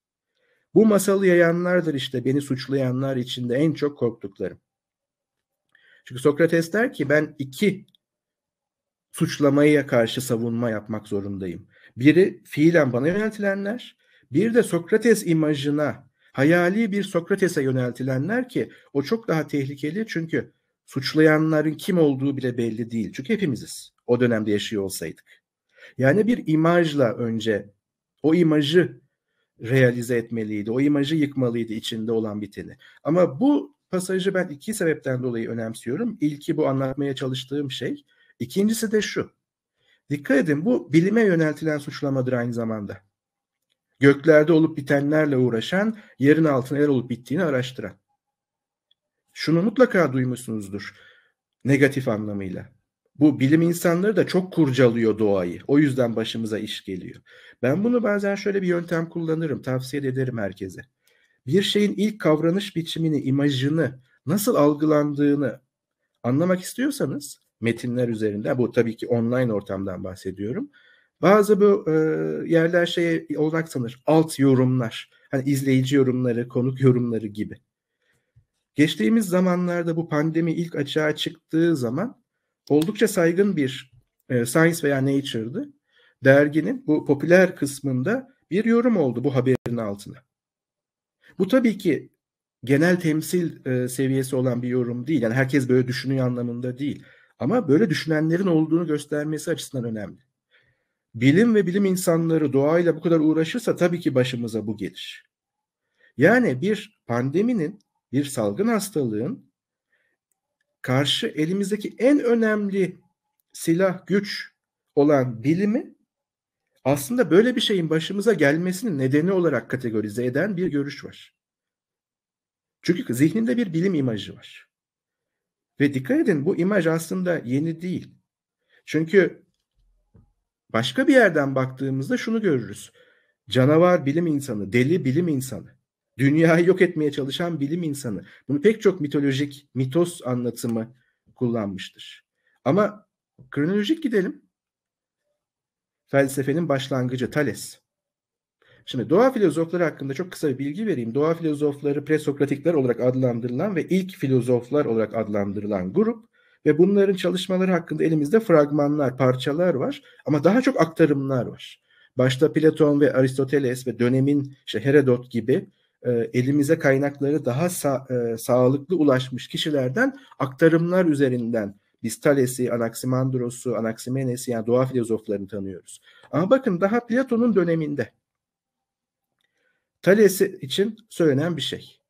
Bu masalı yayanlardır işte beni suçlayanlar içinde en çok korktuklarım. Çünkü Sokrates der ki ben iki suçlamaya karşı savunma yapmak zorundayım. Biri fiilen bana yöneltilenler, bir de Sokrates imajına, hayali bir Sokrates'e yöneltilenler ki o çok daha tehlikeli çünkü suçlayanların kim olduğu bile belli değil. Çünkü hepimiziz o dönemde yaşıyor olsaydık. Yani bir imajla önce o imajı realize etmeliydi. O imajı yıkmalıydı içinde olan biteni. Ama bu pasajı ben iki sebepten dolayı önemsiyorum. İlki bu anlatmaya çalıştığım şey. İkincisi de şu. Dikkat edin bu bilime yöneltilen suçlamadır aynı zamanda göklerde olup bitenlerle uğraşan, yerin altına yer olup bittiğini araştıran. Şunu mutlaka duymuşsunuzdur negatif anlamıyla. Bu bilim insanları da çok kurcalıyor doğayı. O yüzden başımıza iş geliyor. Ben bunu bazen şöyle bir yöntem kullanırım, tavsiye ederim herkese. Bir şeyin ilk kavranış biçimini, imajını, nasıl algılandığını anlamak istiyorsanız metinler üzerinde, bu tabii ki online ortamdan bahsediyorum bazı bu e, yerler şey olarak sanır. Alt yorumlar. Hani izleyici yorumları, konuk yorumları gibi. Geçtiğimiz zamanlarda bu pandemi ilk açığa çıktığı zaman oldukça saygın bir e, Science veya Nature'dı. Derginin bu popüler kısmında bir yorum oldu bu haberin altına. Bu tabii ki genel temsil e, seviyesi olan bir yorum değil. Yani herkes böyle düşünüyor anlamında değil. Ama böyle düşünenlerin olduğunu göstermesi açısından önemli bilim ve bilim insanları doğayla bu kadar uğraşırsa tabii ki başımıza bu gelir. Yani bir pandeminin, bir salgın hastalığın karşı elimizdeki en önemli silah güç olan bilimi aslında böyle bir şeyin başımıza gelmesinin nedeni olarak kategorize eden bir görüş var. Çünkü zihninde bir bilim imajı var. Ve dikkat edin bu imaj aslında yeni değil. Çünkü Başka bir yerden baktığımızda şunu görürüz. Canavar bilim insanı, deli bilim insanı, dünyayı yok etmeye çalışan bilim insanı. Bunu pek çok mitolojik mitos anlatımı kullanmıştır. Ama kronolojik gidelim. Felsefenin başlangıcı Thales. Şimdi doğa filozofları hakkında çok kısa bir bilgi vereyim. Doğa filozofları presokratikler olarak adlandırılan ve ilk filozoflar olarak adlandırılan grup ve bunların çalışmaları hakkında elimizde fragmanlar, parçalar var ama daha çok aktarımlar var. Başta Platon ve Aristoteles ve dönemin işte Herodot gibi e, elimize kaynakları daha sa- e, sağlıklı ulaşmış kişilerden aktarımlar üzerinden biz Thales'i, Anaksimandros'u, Anaksimenes'i yani doğa filozoflarını tanıyoruz. Ama bakın daha Platon'un döneminde Thales için söylenen bir şey.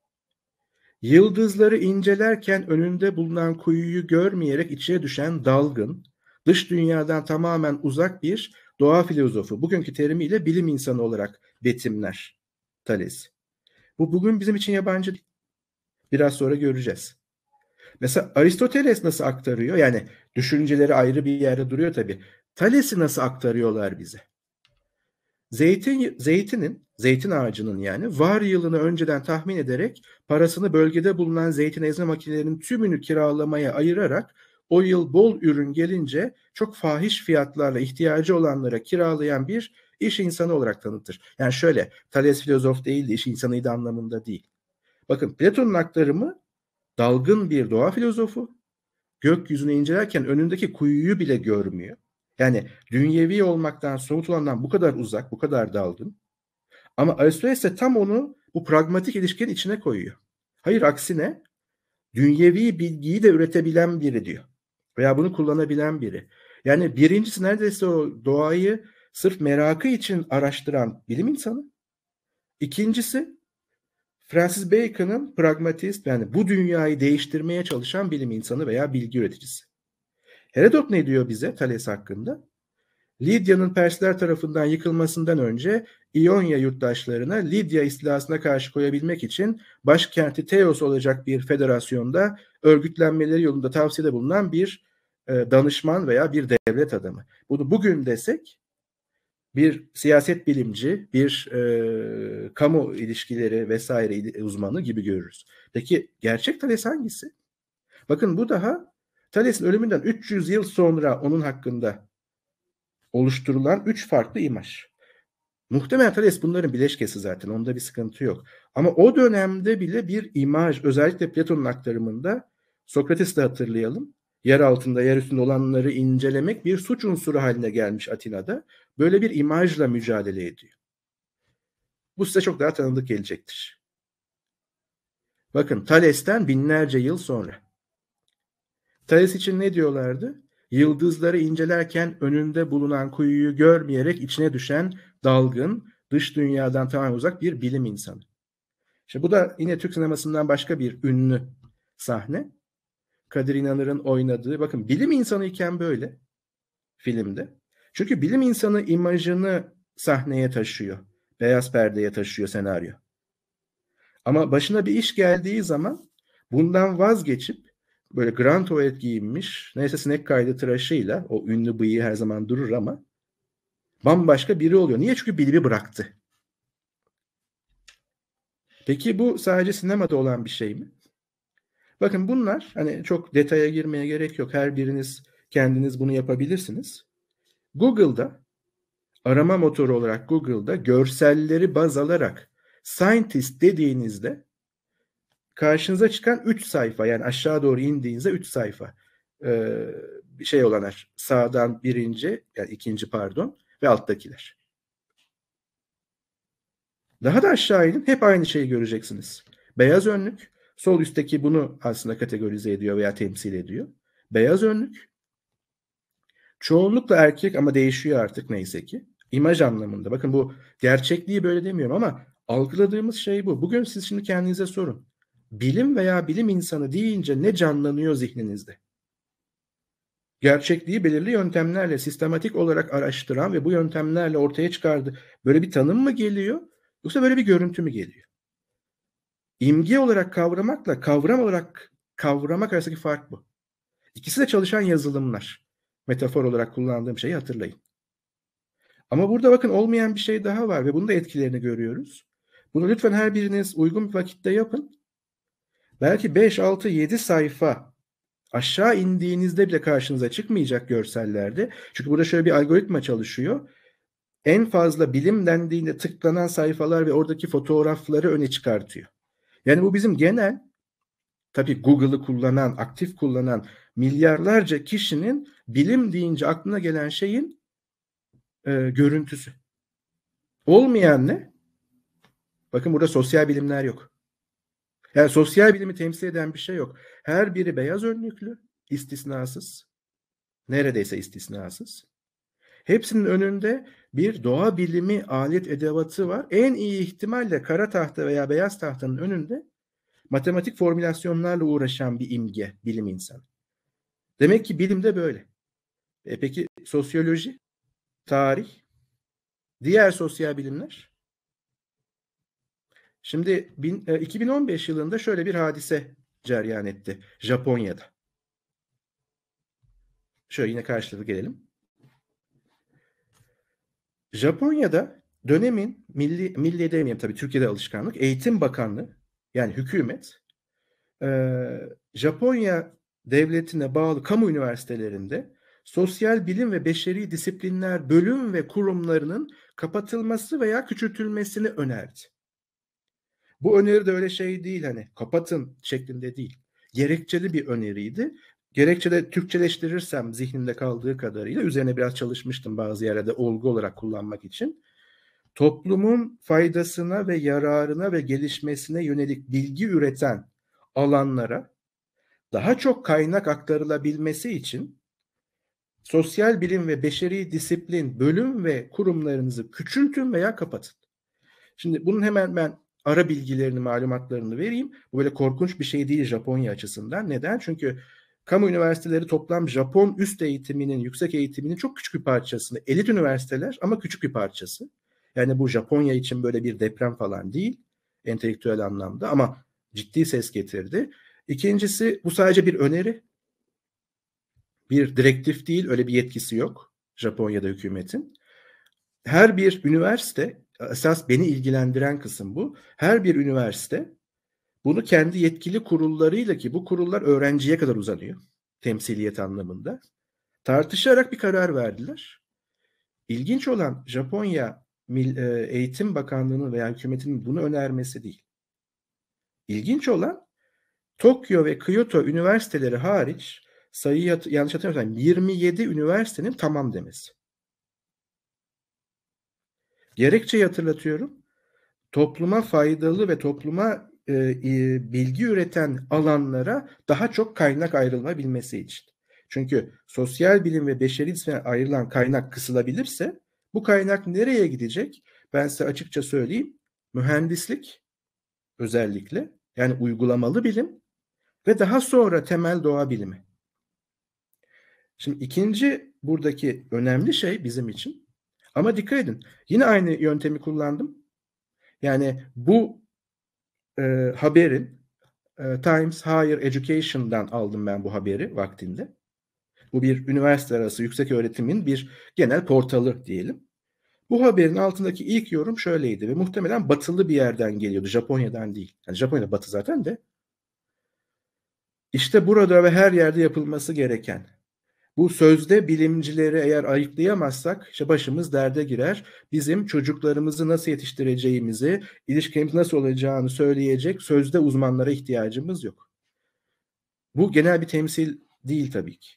Yıldızları incelerken önünde bulunan kuyuyu görmeyerek içine düşen dalgın, dış dünyadan tamamen uzak bir doğa filozofu, bugünkü terimiyle bilim insanı olarak betimler Thales. Bu bugün bizim için yabancı Biraz sonra göreceğiz. Mesela Aristoteles nasıl aktarıyor? Yani düşünceleri ayrı bir yerde duruyor tabii. Thales'i nasıl aktarıyorlar bize? Zeytin, zeytinin, zeytin ağacının yani var yılını önceden tahmin ederek parasını bölgede bulunan zeytin ezme makinelerinin tümünü kiralamaya ayırarak o yıl bol ürün gelince çok fahiş fiyatlarla ihtiyacı olanlara kiralayan bir iş insanı olarak tanıtır. Yani şöyle Thales filozof değildi, iş insanıydı anlamında değil. Bakın Platon'un aktarımı dalgın bir doğa filozofu gökyüzünü incelerken önündeki kuyuyu bile görmüyor. Yani dünyevi olmaktan, soğut olandan bu kadar uzak, bu kadar dalgın. Ama Aristoteles ise tam onu bu pragmatik ilişkinin içine koyuyor. Hayır aksine dünyevi bilgiyi de üretebilen biri diyor. Veya bunu kullanabilen biri. Yani birincisi neredeyse o doğayı sırf merakı için araştıran bilim insanı. İkincisi Francis Bacon'ın pragmatist yani bu dünyayı değiştirmeye çalışan bilim insanı veya bilgi üreticisi. Herodot ne diyor bize Thales hakkında? Lidya'nın Persler tarafından yıkılmasından önce İonya yurttaşlarına Lidya istilasına karşı koyabilmek için başkenti Teos olacak bir federasyonda örgütlenmeleri yolunda tavsiyede bulunan bir e, danışman veya bir devlet adamı. Bunu bugün desek bir siyaset bilimci, bir e, kamu ilişkileri vesaire uzmanı gibi görürüz. Peki gerçek Thales hangisi? Bakın bu daha Tales'in ölümünden 300 yıl sonra onun hakkında oluşturulan 3 farklı imaj. Muhtemelen Thales bunların bileşkesi zaten. Onda bir sıkıntı yok. Ama o dönemde bile bir imaj özellikle Platon'un aktarımında Sokrates de hatırlayalım. Yer altında yer üstünde olanları incelemek bir suç unsuru haline gelmiş Atina'da. Böyle bir imajla mücadele ediyor. Bu size çok daha tanıdık gelecektir. Bakın Thales'ten binlerce yıl sonra. Thales için ne diyorlardı? Yıldızları incelerken önünde bulunan kuyuyu görmeyerek içine düşen dalgın, dış dünyadan tamamen uzak bir bilim insanı. İşte bu da yine Türk sinemasından başka bir ünlü sahne. Kadir İnanır'ın oynadığı, bakın bilim insanı iken böyle filmde. Çünkü bilim insanı imajını sahneye taşıyor. Beyaz perdeye taşıyor senaryo. Ama başına bir iş geldiği zaman bundan vazgeçip böyle grand tuvalet giyinmiş. Neyse sinek kaydı tıraşıyla o ünlü bıyığı her zaman durur ama bambaşka biri oluyor. Niye? Çünkü bilimi bıraktı. Peki bu sadece sinemada olan bir şey mi? Bakın bunlar hani çok detaya girmeye gerek yok. Her biriniz kendiniz bunu yapabilirsiniz. Google'da arama motoru olarak Google'da görselleri baz alarak scientist dediğinizde karşınıza çıkan 3 sayfa yani aşağı doğru indiğinizde 3 sayfa e, şey olanlar sağdan birinci yani ikinci pardon ve alttakiler. Daha da aşağı inin hep aynı şeyi göreceksiniz. Beyaz önlük sol üstteki bunu aslında kategorize ediyor veya temsil ediyor. Beyaz önlük çoğunlukla erkek ama değişiyor artık neyse ki. İmaj anlamında. Bakın bu gerçekliği böyle demiyorum ama algıladığımız şey bu. Bugün siz şimdi kendinize sorun bilim veya bilim insanı deyince ne canlanıyor zihninizde? Gerçekliği belirli yöntemlerle sistematik olarak araştıran ve bu yöntemlerle ortaya çıkardı. Böyle bir tanım mı geliyor yoksa böyle bir görüntü mü geliyor? İmge olarak kavramakla kavram olarak kavramak arasındaki fark bu. İkisi de çalışan yazılımlar. Metafor olarak kullandığım şeyi hatırlayın. Ama burada bakın olmayan bir şey daha var ve bunun da etkilerini görüyoruz. Bunu lütfen her biriniz uygun bir vakitte yapın belki 5, 6, 7 sayfa aşağı indiğinizde bile karşınıza çıkmayacak görsellerde. Çünkü burada şöyle bir algoritma çalışıyor. En fazla bilim dendiğinde tıklanan sayfalar ve oradaki fotoğrafları öne çıkartıyor. Yani bu bizim genel tabii Google'ı kullanan, aktif kullanan milyarlarca kişinin bilim deyince aklına gelen şeyin e, görüntüsü. Olmayan ne? Bakın burada sosyal bilimler yok. Yani sosyal bilimi temsil eden bir şey yok. Her biri beyaz önlüklü, istisnasız. Neredeyse istisnasız. Hepsinin önünde bir doğa bilimi alet edevatı var. En iyi ihtimalle kara tahta veya beyaz tahtanın önünde matematik formülasyonlarla uğraşan bir imge, bilim insanı. Demek ki bilim de böyle. E peki sosyoloji, tarih, diğer sosyal bilimler Şimdi 2015 e, yılında şöyle bir hadise ceryan etti Japonya'da. Şöyle yine karşılığı gelelim. Japonya'da dönemin milli, milli demeyeyim tabii Türkiye'de alışkanlık eğitim bakanlığı yani hükümet e, Japonya devletine bağlı kamu üniversitelerinde sosyal bilim ve beşeri disiplinler bölüm ve kurumlarının kapatılması veya küçültülmesini önerdi. Bu öneri de öyle şey değil hani kapatın şeklinde değil. Gerekçeli bir öneriydi. Gerekçede Türkçeleştirirsem zihnimde kaldığı kadarıyla üzerine biraz çalışmıştım bazı yerlerde olgu olarak kullanmak için. Toplumun faydasına ve yararına ve gelişmesine yönelik bilgi üreten alanlara daha çok kaynak aktarılabilmesi için sosyal bilim ve beşeri disiplin bölüm ve kurumlarınızı küçültün veya kapatın. Şimdi bunun hemen ben ara bilgilerini, malumatlarını vereyim. Bu böyle korkunç bir şey değil Japonya açısından. Neden? Çünkü kamu üniversiteleri toplam Japon üst eğitiminin, yüksek eğitiminin çok küçük bir parçasını, elit üniversiteler ama küçük bir parçası. Yani bu Japonya için böyle bir deprem falan değil entelektüel anlamda ama ciddi ses getirdi. İkincisi bu sadece bir öneri. Bir direktif değil, öyle bir yetkisi yok Japonya'da hükümetin. Her bir üniversite esas beni ilgilendiren kısım bu. Her bir üniversite bunu kendi yetkili kurullarıyla ki bu kurullar öğrenciye kadar uzanıyor temsiliyet anlamında tartışarak bir karar verdiler. İlginç olan Japonya e, Eğitim Bakanlığı'nın veya hükümetinin bunu önermesi değil. İlginç olan Tokyo ve Kyoto üniversiteleri hariç sayı yanlış hatırlamıyorsam 27 üniversitenin tamam demesi. Gerekçeyi hatırlatıyorum. Topluma faydalı ve topluma e, e, bilgi üreten alanlara daha çok kaynak ayrılabilmesi için. Çünkü sosyal bilim ve beşeri bilimlere ayrılan kaynak kısılabilirse bu kaynak nereye gidecek? Ben size açıkça söyleyeyim. Mühendislik özellikle yani uygulamalı bilim ve daha sonra temel doğa bilimi. Şimdi ikinci buradaki önemli şey bizim için ama dikkat edin yine aynı yöntemi kullandım. Yani bu e, haberin e, Times Higher Education'dan aldım ben bu haberi vaktinde. Bu bir üniversite arası yüksek öğretimin bir genel portalı diyelim. Bu haberin altındaki ilk yorum şöyleydi ve muhtemelen batılı bir yerden geliyordu. Japonya'dan değil. Yani Japonya batı zaten de. İşte burada ve her yerde yapılması gereken bu sözde bilimcileri eğer ayıklayamazsak işte başımız derde girer. Bizim çocuklarımızı nasıl yetiştireceğimizi, ilişkimiz nasıl olacağını söyleyecek sözde uzmanlara ihtiyacımız yok. Bu genel bir temsil değil tabii ki.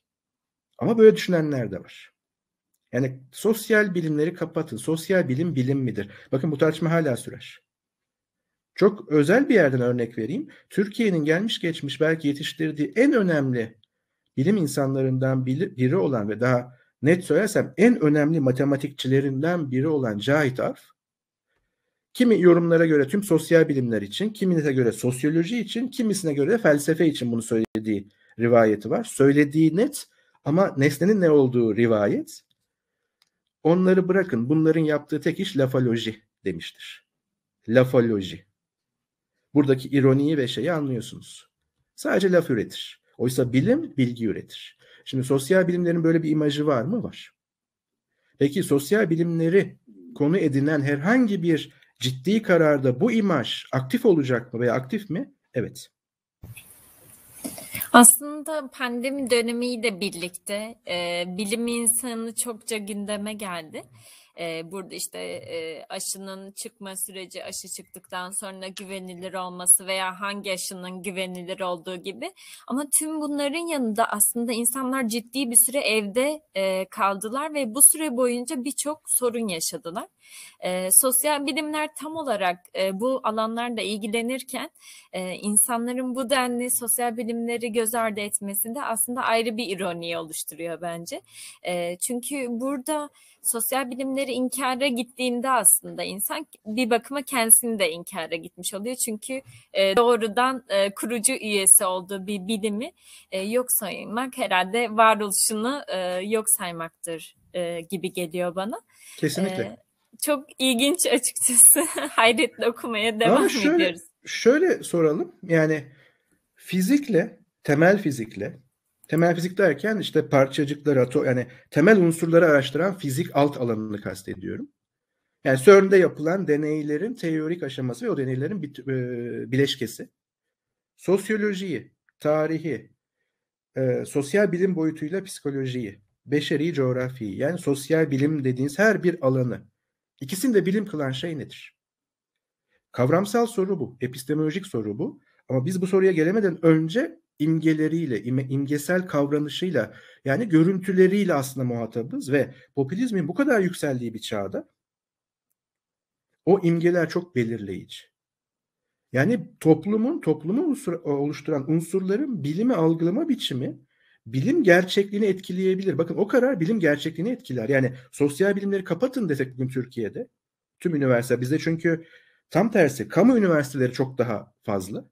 Ama böyle düşünenler de var. Yani sosyal bilimleri kapatın. Sosyal bilim bilim midir? Bakın bu tartışma hala sürer. Çok özel bir yerden örnek vereyim. Türkiye'nin gelmiş geçmiş belki yetiştirdiği en önemli bilim insanlarından biri olan ve daha net söylersem en önemli matematikçilerinden biri olan Cahit Arf, kimi yorumlara göre tüm sosyal bilimler için, kimisine göre sosyoloji için, kimisine göre de felsefe için bunu söylediği rivayeti var. Söylediği net ama nesnenin ne olduğu rivayet. Onları bırakın bunların yaptığı tek iş lafoloji demiştir. Lafoloji. Buradaki ironiyi ve şeyi anlıyorsunuz. Sadece laf üretir. Oysa bilim bilgi üretir. Şimdi sosyal bilimlerin böyle bir imajı var mı? Var. Peki sosyal bilimleri konu edinen herhangi bir ciddi kararda bu imaj aktif olacak mı veya aktif mi? Evet. Aslında pandemi dönemiyle birlikte e, bilim insanı çokça gündeme geldi. E, burada işte e, aşının çıkma süreci, aşı çıktıktan sonra güvenilir olması veya hangi aşının güvenilir olduğu gibi. Ama tüm bunların yanında aslında insanlar ciddi bir süre evde e, kaldılar ve bu süre boyunca birçok sorun yaşadılar. E, sosyal bilimler tam olarak e, bu alanlarda ilgilenirken e, insanların bu denli sosyal bilimleri göz ardı etmesinde aslında ayrı bir ironi oluşturuyor bence. E, çünkü burada sosyal bilimleri inkara gittiğinde aslında insan bir bakıma kendisini de inkara gitmiş oluyor. Çünkü e, doğrudan e, kurucu üyesi olduğu bir bilimi e, yok saymak herhalde varoluşunu e, yok saymaktır e, gibi geliyor bana. Kesinlikle. E, çok ilginç açıkçası. Hayretle okumaya devam Ama şöyle, ediyoruz. Şöyle soralım. Yani fizikle, temel fizikle Temel fizik derken işte parçacıkları, ato, yani temel unsurları araştıran fizik alt alanını kastediyorum. Yani CERN'de yapılan deneylerin teorik aşaması ve o deneylerin bit, e, bileşkesi. Sosyolojiyi, tarihi, e, sosyal bilim boyutuyla psikolojiyi, beşeri coğrafiyi yani sosyal bilim dediğiniz her bir alanı. İkisini de bilim kılan şey nedir? Kavramsal soru bu, epistemolojik soru bu. Ama biz bu soruya gelemeden önce imgeleriyle, imgesel kavranışıyla yani görüntüleriyle aslında muhatabız ve popülizmin bu kadar yükseldiği bir çağda o imgeler çok belirleyici. Yani toplumun, toplumu unsur, e, oluşturan unsurların bilimi algılama biçimi bilim gerçekliğini etkileyebilir. Bakın o karar bilim gerçekliğini etkiler. Yani sosyal bilimleri kapatın desek bugün Türkiye'de tüm üniversite bize çünkü tam tersi kamu üniversiteleri çok daha fazla.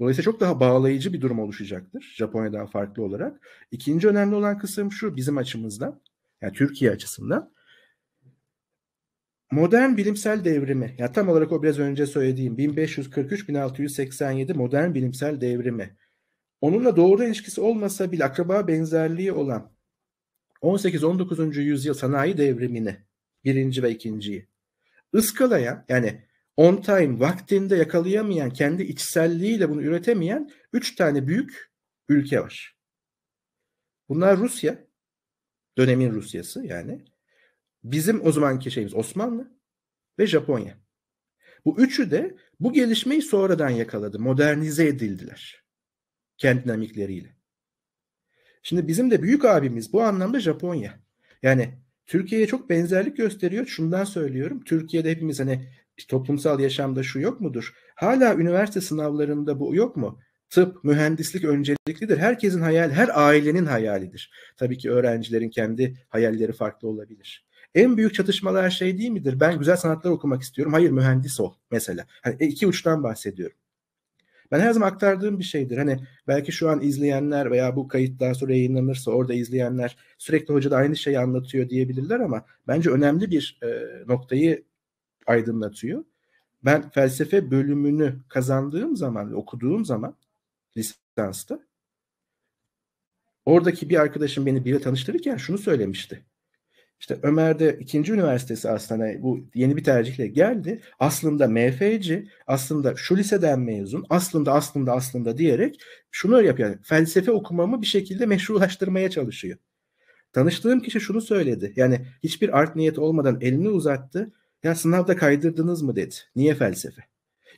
Dolayısıyla çok daha bağlayıcı bir durum oluşacaktır Japonya'dan farklı olarak. İkinci önemli olan kısım şu bizim açımızdan yani Türkiye açısından modern bilimsel devrimi ya tam olarak o biraz önce söylediğim 1543-1687 modern bilimsel devrimi onunla doğrudan ilişkisi olmasa bile akraba benzerliği olan 18-19. yüzyıl sanayi devrimini birinci ve ikinciyi ıskalayan yani on time vaktinde yakalayamayan, kendi içselliğiyle bunu üretemeyen üç tane büyük ülke var. Bunlar Rusya, dönemin Rusyası yani. Bizim o zamanki şeyimiz Osmanlı ve Japonya. Bu üçü de bu gelişmeyi sonradan yakaladı. Modernize edildiler. Kendi dinamikleriyle. Şimdi bizim de büyük abimiz bu anlamda Japonya. Yani Türkiye'ye çok benzerlik gösteriyor. Şundan söylüyorum. Türkiye'de hepimiz hani toplumsal yaşamda şu yok mudur? Hala üniversite sınavlarında bu yok mu? Tıp, mühendislik önceliklidir. Herkesin hayal, her ailenin hayalidir. Tabii ki öğrencilerin kendi hayalleri farklı olabilir. En büyük çatışmalar şey değil midir? Ben güzel sanatlar okumak istiyorum. Hayır mühendis ol mesela. Hani e, iki uçtan bahsediyorum. Ben her zaman aktardığım bir şeydir. Hani belki şu an izleyenler veya bu kayıt daha sonra yayınlanırsa orada izleyenler sürekli hoca da aynı şeyi anlatıyor diyebilirler ama bence önemli bir e, noktayı aydınlatıyor. Ben felsefe bölümünü kazandığım zaman, okuduğum zaman lisansta oradaki bir arkadaşım beni biriyle tanıştırırken şunu söylemişti. İşte Ömer de ikinci üniversitesi aslında bu yeni bir tercihle geldi. Aslında MF'ci, aslında şu liseden mezun, aslında aslında aslında diyerek şunu yapıyor. felsefe okumamı bir şekilde meşrulaştırmaya çalışıyor. Tanıştığım kişi şunu söyledi. Yani hiçbir art niyet olmadan elini uzattı. Ya sınavda kaydırdınız mı dedi. Niye felsefe?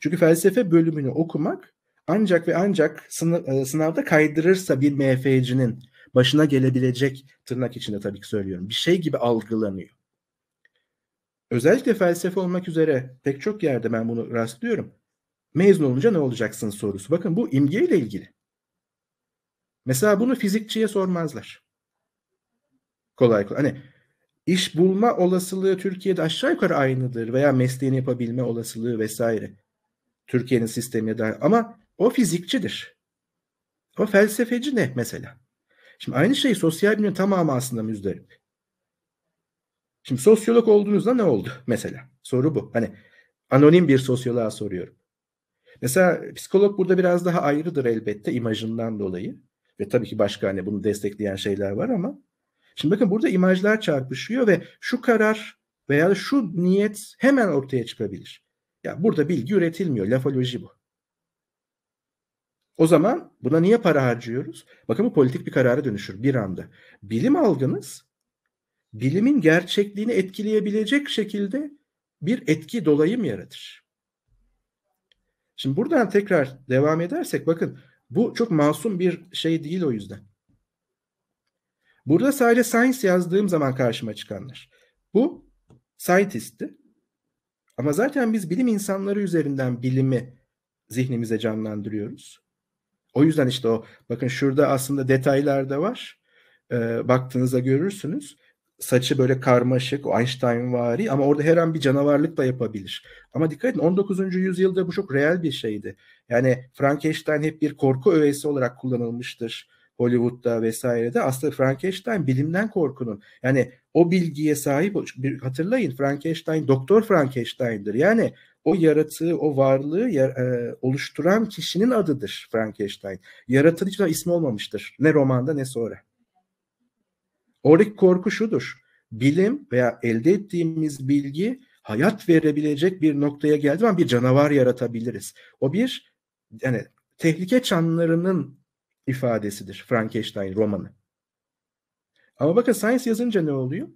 Çünkü felsefe bölümünü okumak ancak ve ancak e, sınavda kaydırırsa bir MF'cinin başına gelebilecek tırnak içinde tabii ki söylüyorum. Bir şey gibi algılanıyor. Özellikle felsefe olmak üzere pek çok yerde ben bunu rastlıyorum. Mezun olunca ne olacaksın sorusu. Bakın bu imge ile ilgili. Mesela bunu fizikçiye sormazlar. Kolay kolay. Hani iş bulma olasılığı Türkiye'de aşağı yukarı aynıdır veya mesleğini yapabilme olasılığı vesaire. Türkiye'nin sistemine dair ama o fizikçidir. O felsefeci ne mesela? Şimdi aynı şey sosyal bilimin tamamı aslında müzdarip. Şimdi sosyolog olduğunuzda ne oldu mesela? Soru bu. Hani anonim bir sosyoloğa soruyorum. Mesela psikolog burada biraz daha ayrıdır elbette imajından dolayı. Ve tabii ki başka hani bunu destekleyen şeyler var ama Şimdi bakın burada imajlar çarpışıyor ve şu karar veya şu niyet hemen ortaya çıkabilir. Ya burada bilgi üretilmiyor. Lafoloji bu. O zaman buna niye para harcıyoruz? Bakın bu politik bir karara dönüşür bir anda. Bilim algınız bilimin gerçekliğini etkileyebilecek şekilde bir etki dolayım yaratır. Şimdi buradan tekrar devam edersek bakın bu çok masum bir şey değil o yüzden. Burada sadece science yazdığım zaman karşıma çıkanlar. Bu scientist'ti. Ama zaten biz bilim insanları üzerinden bilimi zihnimize canlandırıyoruz. O yüzden işte o bakın şurada aslında detaylar da var. E, baktığınızda görürsünüz. Saçı böyle karmaşık, Einstein vari ama orada her an bir canavarlık da yapabilir. Ama dikkat edin 19. yüzyılda bu çok real bir şeydi. Yani Frankenstein hep bir korku öğesi olarak kullanılmıştır Hollywood'da vesairede aslında Frankenstein bilimden korkunun. Yani o bilgiye sahip bir hatırlayın Frankenstein doktor Frankenstein'dir. Yani o yaratığı, o varlığı e, oluşturan kişinin adıdır Frankenstein. Yaratıcı ismi olmamıştır. Ne romanda ne sonra. Oradaki korku şudur. Bilim veya elde ettiğimiz bilgi hayat verebilecek bir noktaya geldi ama bir canavar yaratabiliriz. O bir yani tehlike çanlarının ifadesidir Frankenstein romanı. Ama bakın science yazınca ne oluyor?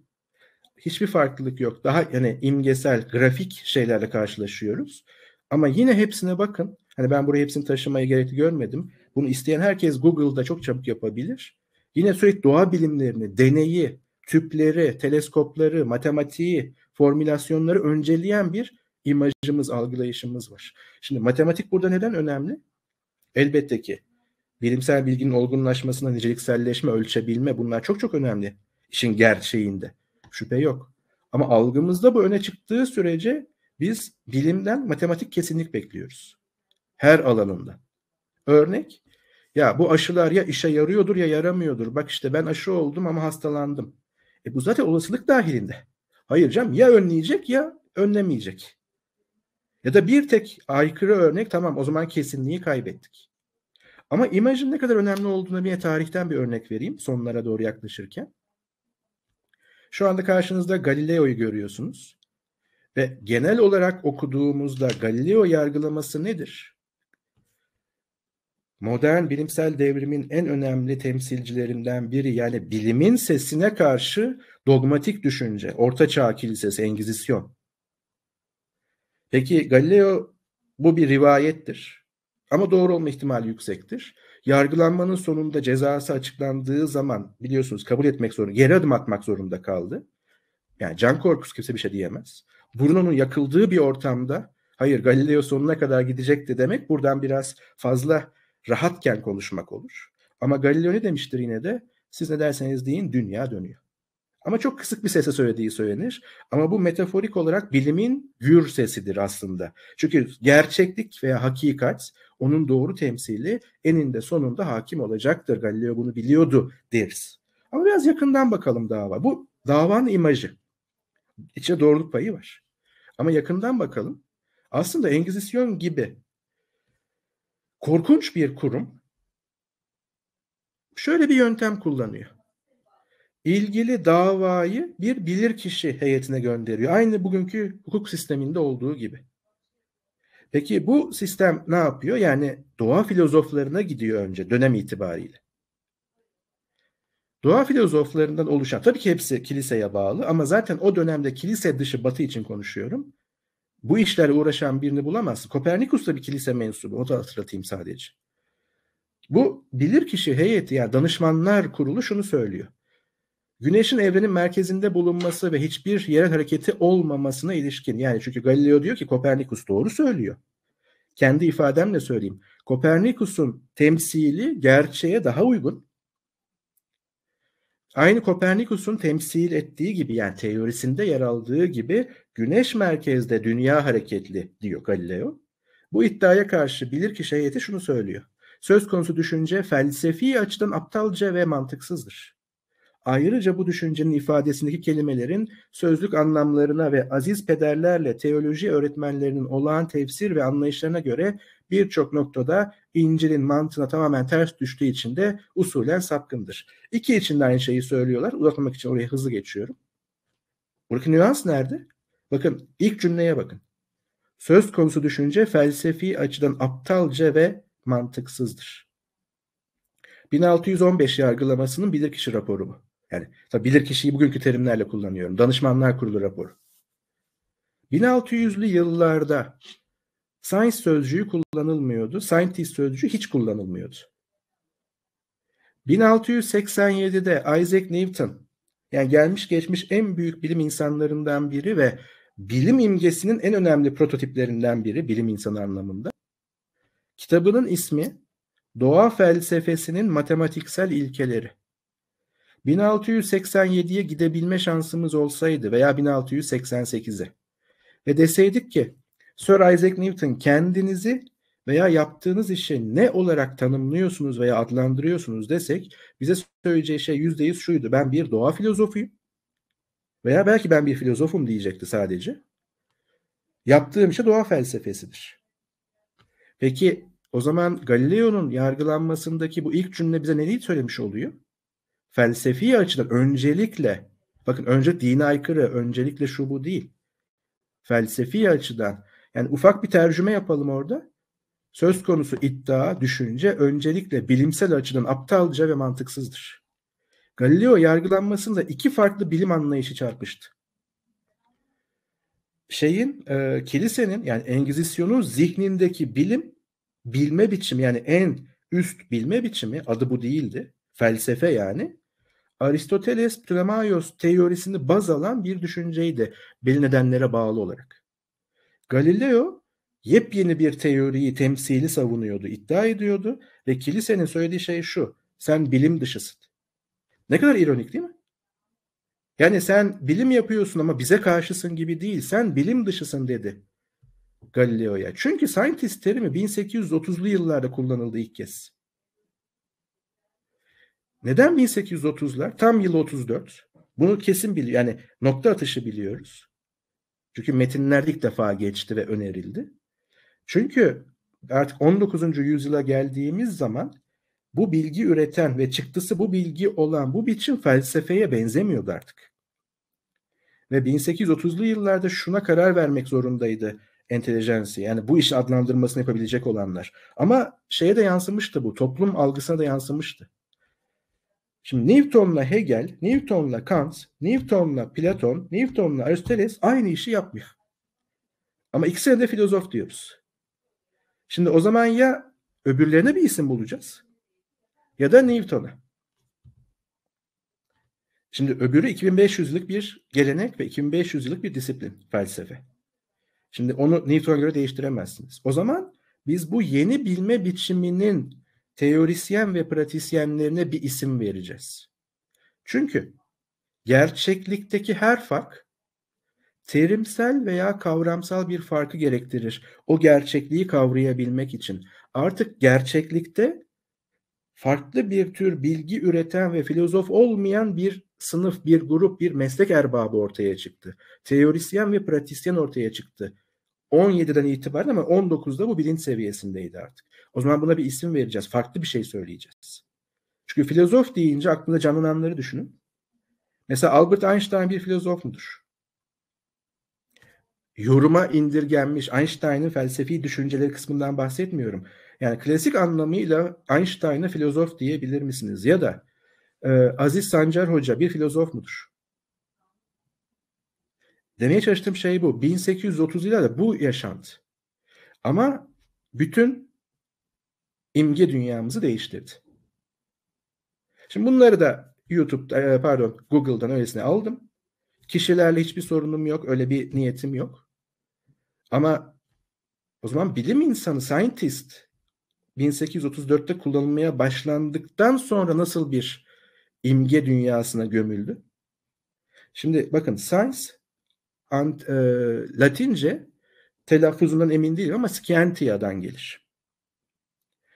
Hiçbir farklılık yok. Daha yani imgesel, grafik şeylerle karşılaşıyoruz. Ama yine hepsine bakın. Hani ben buraya hepsini taşımaya gerek görmedim. Bunu isteyen herkes Google'da çok çabuk yapabilir. Yine sürekli doğa bilimlerini, deneyi, tüpleri, teleskopları, matematiği, formülasyonları önceleyen bir imajımız, algılayışımız var. Şimdi matematik burada neden önemli? Elbette ki bilimsel bilginin olgunlaşmasına nicelikselleşme, ölçebilme bunlar çok çok önemli işin gerçeğinde. Şüphe yok. Ama algımızda bu öne çıktığı sürece biz bilimden matematik kesinlik bekliyoruz. Her alanında. Örnek, ya bu aşılar ya işe yarıyordur ya yaramıyordur. Bak işte ben aşı oldum ama hastalandım. E bu zaten olasılık dahilinde. Hayır canım ya önleyecek ya önlemeyecek. Ya da bir tek aykırı örnek tamam o zaman kesinliği kaybettik. Ama imajın ne kadar önemli olduğuna bir tarihten bir örnek vereyim sonlara doğru yaklaşırken. Şu anda karşınızda Galileo'yu görüyorsunuz. Ve genel olarak okuduğumuzda Galileo yargılaması nedir? Modern bilimsel devrimin en önemli temsilcilerinden biri yani bilimin sesine karşı dogmatik düşünce, Orta Çağ Kilisesi, Engizisyon. Peki Galileo bu bir rivayettir. Ama doğru olma ihtimali yüksektir. Yargılanmanın sonunda cezası açıklandığı zaman biliyorsunuz kabul etmek zorunda, geri adım atmak zorunda kaldı. Yani can korkusu kimse bir şey diyemez. Bruno'nun yakıldığı bir ortamda hayır Galileo sonuna kadar gidecekti demek buradan biraz fazla rahatken konuşmak olur. Ama Galileo ne demiştir yine de? Siz ne derseniz deyin dünya dönüyor. Ama çok kısık bir sese söylediği söylenir. Ama bu metaforik olarak bilimin gür sesidir aslında. Çünkü gerçeklik veya hakikat onun doğru temsili eninde sonunda hakim olacaktır. Galileo bunu biliyordu deriz. Ama biraz yakından bakalım dava. Bu davanın imajı. İçe doğruluk payı var. Ama yakından bakalım. Aslında Engizisyon gibi korkunç bir kurum şöyle bir yöntem kullanıyor ilgili davayı bir bilirkişi heyetine gönderiyor. Aynı bugünkü hukuk sisteminde olduğu gibi. Peki bu sistem ne yapıyor? Yani doğa filozoflarına gidiyor önce dönem itibariyle. Doğa filozoflarından oluşan, tabii ki hepsi kiliseye bağlı ama zaten o dönemde kilise dışı batı için konuşuyorum. Bu işlerle uğraşan birini bulamazsın. Kopernikus da bir kilise mensubu, onu da hatırlatayım sadece. Bu bilirkişi heyeti yani danışmanlar kurulu şunu söylüyor. Güneşin evrenin merkezinde bulunması ve hiçbir yerel hareketi olmamasına ilişkin. Yani çünkü Galileo diyor ki Kopernikus doğru söylüyor. Kendi ifademle söyleyeyim. Kopernikus'un temsili gerçeğe daha uygun. Aynı Kopernikus'un temsil ettiği gibi yani teorisinde yer aldığı gibi güneş merkezde dünya hareketli diyor Galileo. Bu iddiaya karşı bilirkişi heyeti şunu söylüyor. Söz konusu düşünce felsefi açıdan aptalca ve mantıksızdır. Ayrıca bu düşüncenin ifadesindeki kelimelerin sözlük anlamlarına ve aziz pederlerle teoloji öğretmenlerinin olağan tefsir ve anlayışlarına göre birçok noktada İncil'in mantığına tamamen ters düştüğü için de usulen sapkındır. İki için de aynı şeyi söylüyorlar. Uzatmamak için oraya hızlı geçiyorum. Buradaki nüans nerede? Bakın ilk cümleye bakın. Söz konusu düşünce felsefi açıdan aptalca ve mantıksızdır. 1615 yargılamasının bilirkişi raporu bu. Yani tabi bilir kişiyi bugünkü terimlerle kullanıyorum. Danışmanlar Kurulu raporu. 1600'lü yıllarda science sözcüğü kullanılmıyordu. Scientist sözcüğü hiç kullanılmıyordu. 1687'de Isaac Newton yani gelmiş geçmiş en büyük bilim insanlarından biri ve bilim imgesinin en önemli prototiplerinden biri bilim insanı anlamında. Kitabının ismi Doğa Felsefesinin Matematiksel İlkeleri. 1687'ye gidebilme şansımız olsaydı veya 1688'e ve deseydik ki Sir Isaac Newton kendinizi veya yaptığınız işe ne olarak tanımlıyorsunuz veya adlandırıyorsunuz desek bize söyleyeceği şey yüzde yüz şuydu. Ben bir doğa filozofuyum veya belki ben bir filozofum diyecekti sadece. Yaptığım şey doğa felsefesidir. Peki o zaman Galileo'nun yargılanmasındaki bu ilk cümle bize neyi söylemiş oluyor? felsefi açıdan öncelikle bakın önce dine aykırı öncelikle şu bu değil. Felsefi açıdan yani ufak bir tercüme yapalım orada. Söz konusu iddia, düşünce öncelikle bilimsel açıdan aptalca ve mantıksızdır. Galileo yargılanmasında iki farklı bilim anlayışı çarpıştı. Şeyin, e, kilisenin yani Engizisyon'un zihnindeki bilim, bilme biçimi yani en üst bilme biçimi adı bu değildi. Felsefe yani. Aristoteles Ptolemaios teorisini baz alan bir düşünceydi belli nedenlere bağlı olarak. Galileo yepyeni bir teoriyi temsili savunuyordu, iddia ediyordu ve kilisenin söylediği şey şu. Sen bilim dışısın. Ne kadar ironik değil mi? Yani sen bilim yapıyorsun ama bize karşısın gibi değil. Sen bilim dışısın dedi Galileo'ya. Çünkü scientist terimi 1830'lu yıllarda kullanıldı ilk kez. Neden 1830'lar? Tam yıl 34. Bunu kesin biliyor. Yani nokta atışı biliyoruz. Çünkü metinlerde ilk defa geçti ve önerildi. Çünkü artık 19. yüzyıla geldiğimiz zaman bu bilgi üreten ve çıktısı bu bilgi olan bu biçim felsefeye benzemiyordu artık. Ve 1830'lu yıllarda şuna karar vermek zorundaydı entelijensi. Yani bu iş adlandırmasını yapabilecek olanlar. Ama şeye de yansımıştı bu. Toplum algısına da yansımıştı. Şimdi Newton'la Hegel, Newton'la Kant, Newton'la Platon, Newton'la Aristoteles aynı işi yapmıyor. Ama ikisine de filozof diyoruz. Şimdi o zaman ya öbürlerine bir isim bulacağız ya da Newton'a. Şimdi öbürü 2500 yıllık bir gelenek ve 2500 yıllık bir disiplin felsefe. Şimdi onu Newton'a göre değiştiremezsiniz. O zaman biz bu yeni bilme biçiminin teorisyen ve pratisyenlerine bir isim vereceğiz. Çünkü gerçeklikteki her fark terimsel veya kavramsal bir farkı gerektirir. O gerçekliği kavrayabilmek için. Artık gerçeklikte farklı bir tür bilgi üreten ve filozof olmayan bir sınıf, bir grup, bir meslek erbabı ortaya çıktı. Teorisyen ve pratisyen ortaya çıktı. 17'den itibaren ama 19'da bu bilinç seviyesindeydi artık. O zaman buna bir isim vereceğiz. Farklı bir şey söyleyeceğiz. Çünkü filozof deyince aklında canlananları düşünün. Mesela Albert Einstein bir filozof mudur? Yoruma indirgenmiş Einstein'ın felsefi düşünceleri kısmından bahsetmiyorum. Yani klasik anlamıyla Einstein'a filozof diyebilir misiniz? Ya da e, Aziz Sancar Hoca bir filozof mudur? Demeye çalıştığım şey bu. 1830 ile bu yaşantı. Ama bütün imge dünyamızı değiştirdi. Şimdi bunları da YouTube'da e, pardon Google'dan öylesine aldım. Kişilerle hiçbir sorunum yok. Öyle bir niyetim yok. Ama o zaman bilim insanı, scientist 1834'te kullanılmaya başlandıktan sonra nasıl bir imge dünyasına gömüldü? Şimdi bakın science and, e, Latince telaffuzundan emin değilim ama scientia'dan gelir.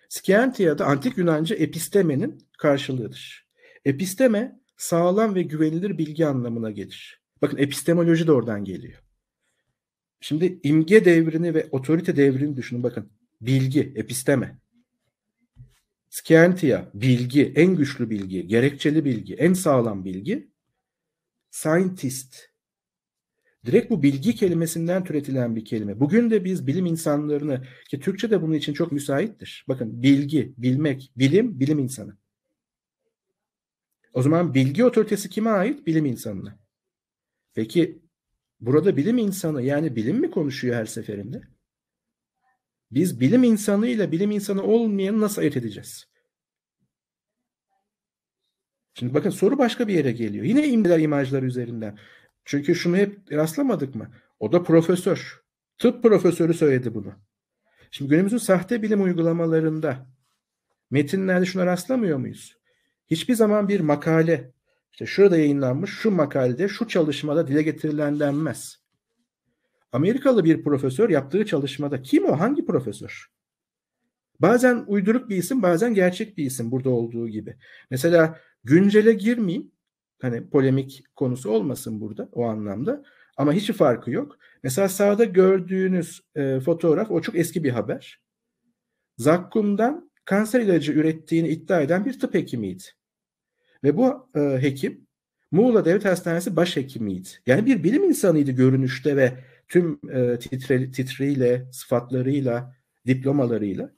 Scientia da antik Yunanca epistemenin karşılığıdır. Episteme sağlam ve güvenilir bilgi anlamına gelir. Bakın epistemoloji de oradan geliyor. Şimdi imge devrini ve otorite devrini düşünün bakın. Bilgi, episteme. Scientia, bilgi, en güçlü bilgi, gerekçeli bilgi, en sağlam bilgi. Scientist, Direkt bu bilgi kelimesinden türetilen bir kelime. Bugün de biz bilim insanlarını ki Türkçe de bunun için çok müsaittir. Bakın bilgi, bilmek, bilim, bilim insanı. O zaman bilgi otoritesi kime ait? Bilim insanına. Peki burada bilim insanı yani bilim mi konuşuyor her seferinde? Biz bilim insanıyla bilim insanı olmayanı nasıl ayırt edeceğiz? Şimdi bakın soru başka bir yere geliyor. Yine imgeler imajları üzerinden. Çünkü şunu hep rastlamadık mı? O da profesör. Tıp profesörü söyledi bunu. Şimdi günümüzün sahte bilim uygulamalarında metinlerde şuna rastlamıyor muyuz? Hiçbir zaman bir makale, işte şurada yayınlanmış, şu makalede, şu çalışmada dile getirilen denmez. Amerikalı bir profesör yaptığı çalışmada kim o, hangi profesör? Bazen uyduruk bir isim, bazen gerçek bir isim burada olduğu gibi. Mesela güncele girmeyeyim hani polemik konusu olmasın burada o anlamda. Ama hiçbir farkı yok. Mesela sağda gördüğünüz e, fotoğraf o çok eski bir haber. Zakkum'dan kanser ilacı ürettiğini iddia eden bir tıp hekimiydi. Ve bu e, hekim Muğla Devlet Hastanesi başhekimiydi. Yani bir bilim insanıydı görünüşte ve tüm e, titre, titriyle, sıfatlarıyla, diplomalarıyla.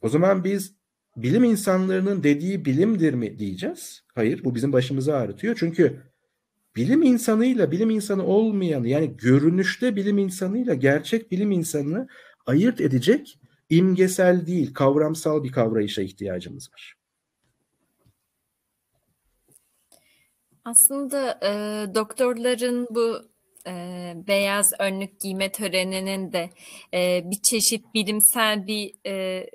O zaman biz bilim insanlarının dediği bilimdir mi diyeceğiz? Hayır bu bizim başımızı ağrıtıyor. Çünkü bilim insanıyla bilim insanı olmayanı yani görünüşte bilim insanıyla gerçek bilim insanını ayırt edecek imgesel değil kavramsal bir kavrayışa ihtiyacımız var. Aslında e, doktorların bu e, beyaz önlük giyme töreninin de e, bir çeşit bilimsel bir e,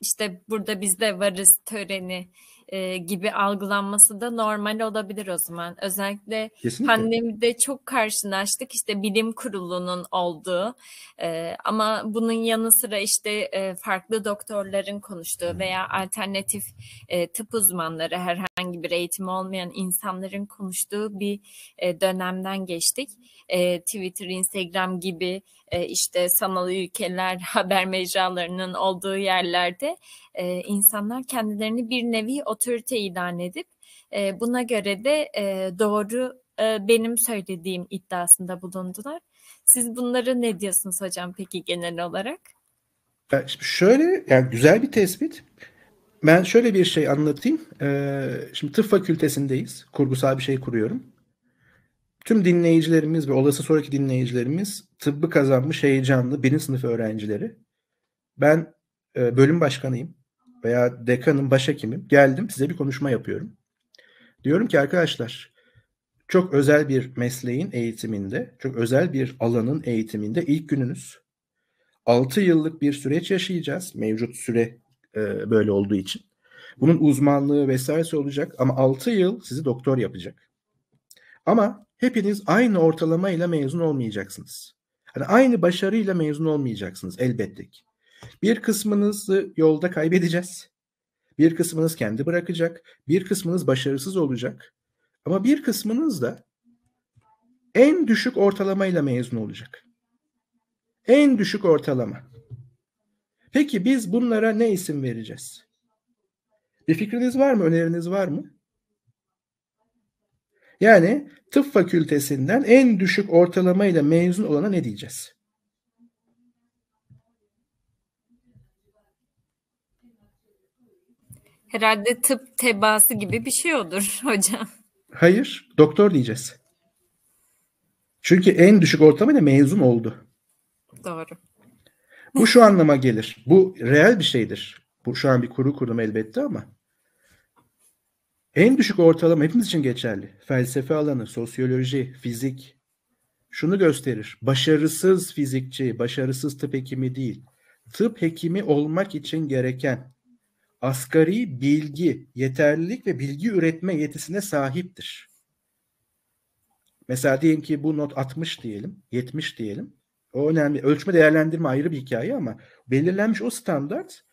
işte burada bizde de varız töreni e, gibi algılanması da normal olabilir o zaman. Özellikle Kesinlikle. pandemide çok karşılaştık işte bilim kurulunun olduğu e, ama bunun yanı sıra işte e, farklı doktorların konuştuğu veya alternatif e, tıp uzmanları herhangi bir eğitim olmayan insanların konuştuğu bir e, dönemden geçtik. E, Twitter, Instagram gibi e, işte sanalı ülkeler, haber mecralarının olduğu yerlerde e, insanlar kendilerini bir nevi otorite ilan edip e, buna göre de e, doğru benim söylediğim iddiasında bulundular. Siz bunları ne diyorsunuz hocam peki genel olarak? Ya şöyle yani güzel bir tespit. Ben şöyle bir şey anlatayım. Ee, şimdi tıp fakültesindeyiz. Kurgusal bir şey kuruyorum tüm dinleyicilerimiz ve olası sonraki dinleyicilerimiz tıbbı kazanmış heyecanlı birinci sınıf öğrencileri. Ben e, bölüm başkanıyım veya dekanın başhekimim. Geldim size bir konuşma yapıyorum. Diyorum ki arkadaşlar çok özel bir mesleğin eğitiminde, çok özel bir alanın eğitiminde ilk gününüz. 6 yıllık bir süreç yaşayacağız. Mevcut süre e, böyle olduğu için. Bunun uzmanlığı vesairesi olacak ama 6 yıl sizi doktor yapacak. Ama hepiniz aynı ortalamayla mezun olmayacaksınız. Yani aynı başarıyla mezun olmayacaksınız elbette ki. Bir kısmınızı yolda kaybedeceğiz. Bir kısmınız kendi bırakacak. Bir kısmınız başarısız olacak. Ama bir kısmınız da en düşük ortalamayla mezun olacak. En düşük ortalama. Peki biz bunlara ne isim vereceğiz? Bir fikriniz var mı? Öneriniz var mı? Yani tıp fakültesinden en düşük ortalamayla mezun olana ne diyeceğiz? Herhalde tıp tebası gibi bir şey olur hocam. Hayır, doktor diyeceğiz. Çünkü en düşük ortalamayla mezun oldu. Doğru. Bu şu anlama gelir. Bu reel bir şeydir. Bu şu an bir kuru kurum elbette ama en düşük ortalama hepimiz için geçerli. Felsefe alanı, sosyoloji, fizik şunu gösterir. Başarısız fizikçi, başarısız tıp hekimi değil. Tıp hekimi olmak için gereken asgari bilgi, yeterlilik ve bilgi üretme yetisine sahiptir. Mesela diyelim ki bu not 60 diyelim, 70 diyelim. O önemli. Ölçme değerlendirme ayrı bir hikaye ama belirlenmiş o standart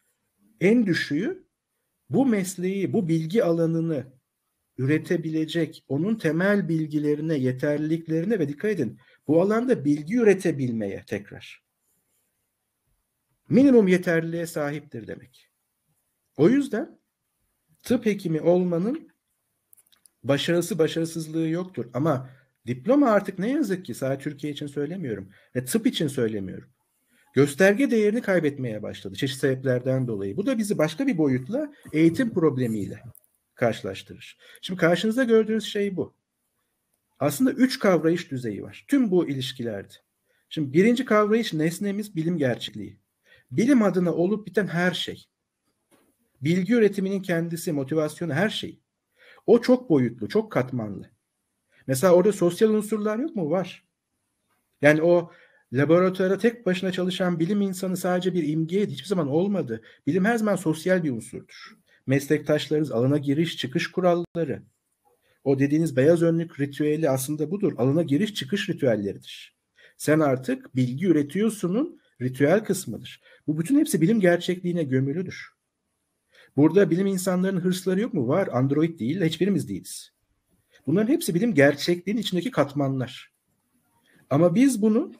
en düşüğü bu mesleği, bu bilgi alanını üretebilecek, onun temel bilgilerine, yeterliliklerine ve dikkat edin bu alanda bilgi üretebilmeye tekrar. Minimum yeterliliğe sahiptir demek. O yüzden tıp hekimi olmanın başarısı başarısızlığı yoktur. Ama diploma artık ne yazık ki sadece Türkiye için söylemiyorum ve tıp için söylemiyorum gösterge değerini kaybetmeye başladı çeşitli sebeplerden dolayı. Bu da bizi başka bir boyutla eğitim problemiyle karşılaştırır. Şimdi karşınızda gördüğünüz şey bu. Aslında üç kavrayış düzeyi var. Tüm bu ilişkilerde. Şimdi birinci kavrayış nesnemiz bilim gerçekliği. Bilim adına olup biten her şey. Bilgi üretiminin kendisi, motivasyonu her şey. O çok boyutlu, çok katmanlı. Mesela orada sosyal unsurlar yok mu? Var. Yani o laboratuvara tek başına çalışan bilim insanı sadece bir imgeydi. Hiçbir zaman olmadı. Bilim her zaman sosyal bir unsurdur. Meslektaşlarınız, alana giriş çıkış kuralları. O dediğiniz beyaz önlük ritüeli aslında budur. Alana giriş çıkış ritüelleridir. Sen artık bilgi üretiyorsunun ritüel kısmıdır. Bu bütün hepsi bilim gerçekliğine gömülüdür. Burada bilim insanların hırsları yok mu? Var. Android değil, hiçbirimiz değiliz. Bunların hepsi bilim gerçekliğinin içindeki katmanlar. Ama biz bunu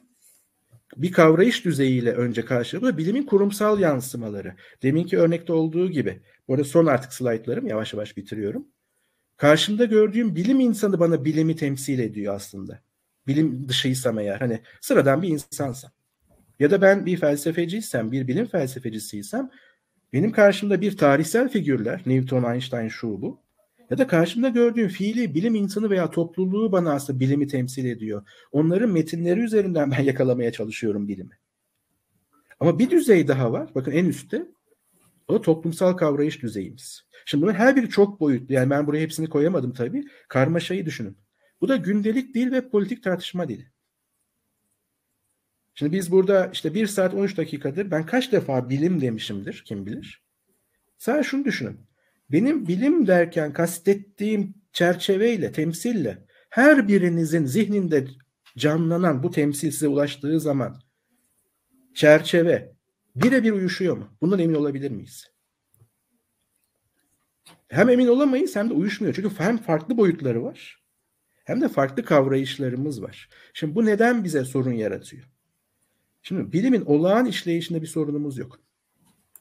bir kavrayış düzeyiyle önce karşılığı bilimin kurumsal yansımaları. Deminki örnekte olduğu gibi. Bu arada son artık slaytlarım yavaş yavaş bitiriyorum. Karşımda gördüğüm bilim insanı bana bilimi temsil ediyor aslında. Bilim dışıysam eğer hani sıradan bir insansam. Ya da ben bir felsefeciysem, bir bilim felsefecisiysem benim karşımda bir tarihsel figürler, Newton, Einstein, şu bu ya da karşımda gördüğüm fiili bilim insanı veya topluluğu bana aslında bilimi temsil ediyor. Onların metinleri üzerinden ben yakalamaya çalışıyorum bilimi. Ama bir düzey daha var. Bakın en üstte. O da toplumsal kavrayış düzeyimiz. Şimdi bunun her biri çok boyutlu. Yani ben buraya hepsini koyamadım tabii. Karmaşayı düşünün. Bu da gündelik dil ve politik tartışma dili. Şimdi biz burada işte 1 saat 13 dakikadır ben kaç defa bilim demişimdir kim bilir. Sadece şunu düşünün. Benim bilim derken kastettiğim çerçeveyle, temsille her birinizin zihninde canlanan bu temsil size ulaştığı zaman çerçeve birebir uyuşuyor mu? Bundan emin olabilir miyiz? Hem emin olamayız hem de uyuşmuyor. Çünkü hem farklı boyutları var hem de farklı kavrayışlarımız var. Şimdi bu neden bize sorun yaratıyor? Şimdi bilimin olağan işleyişinde bir sorunumuz yok.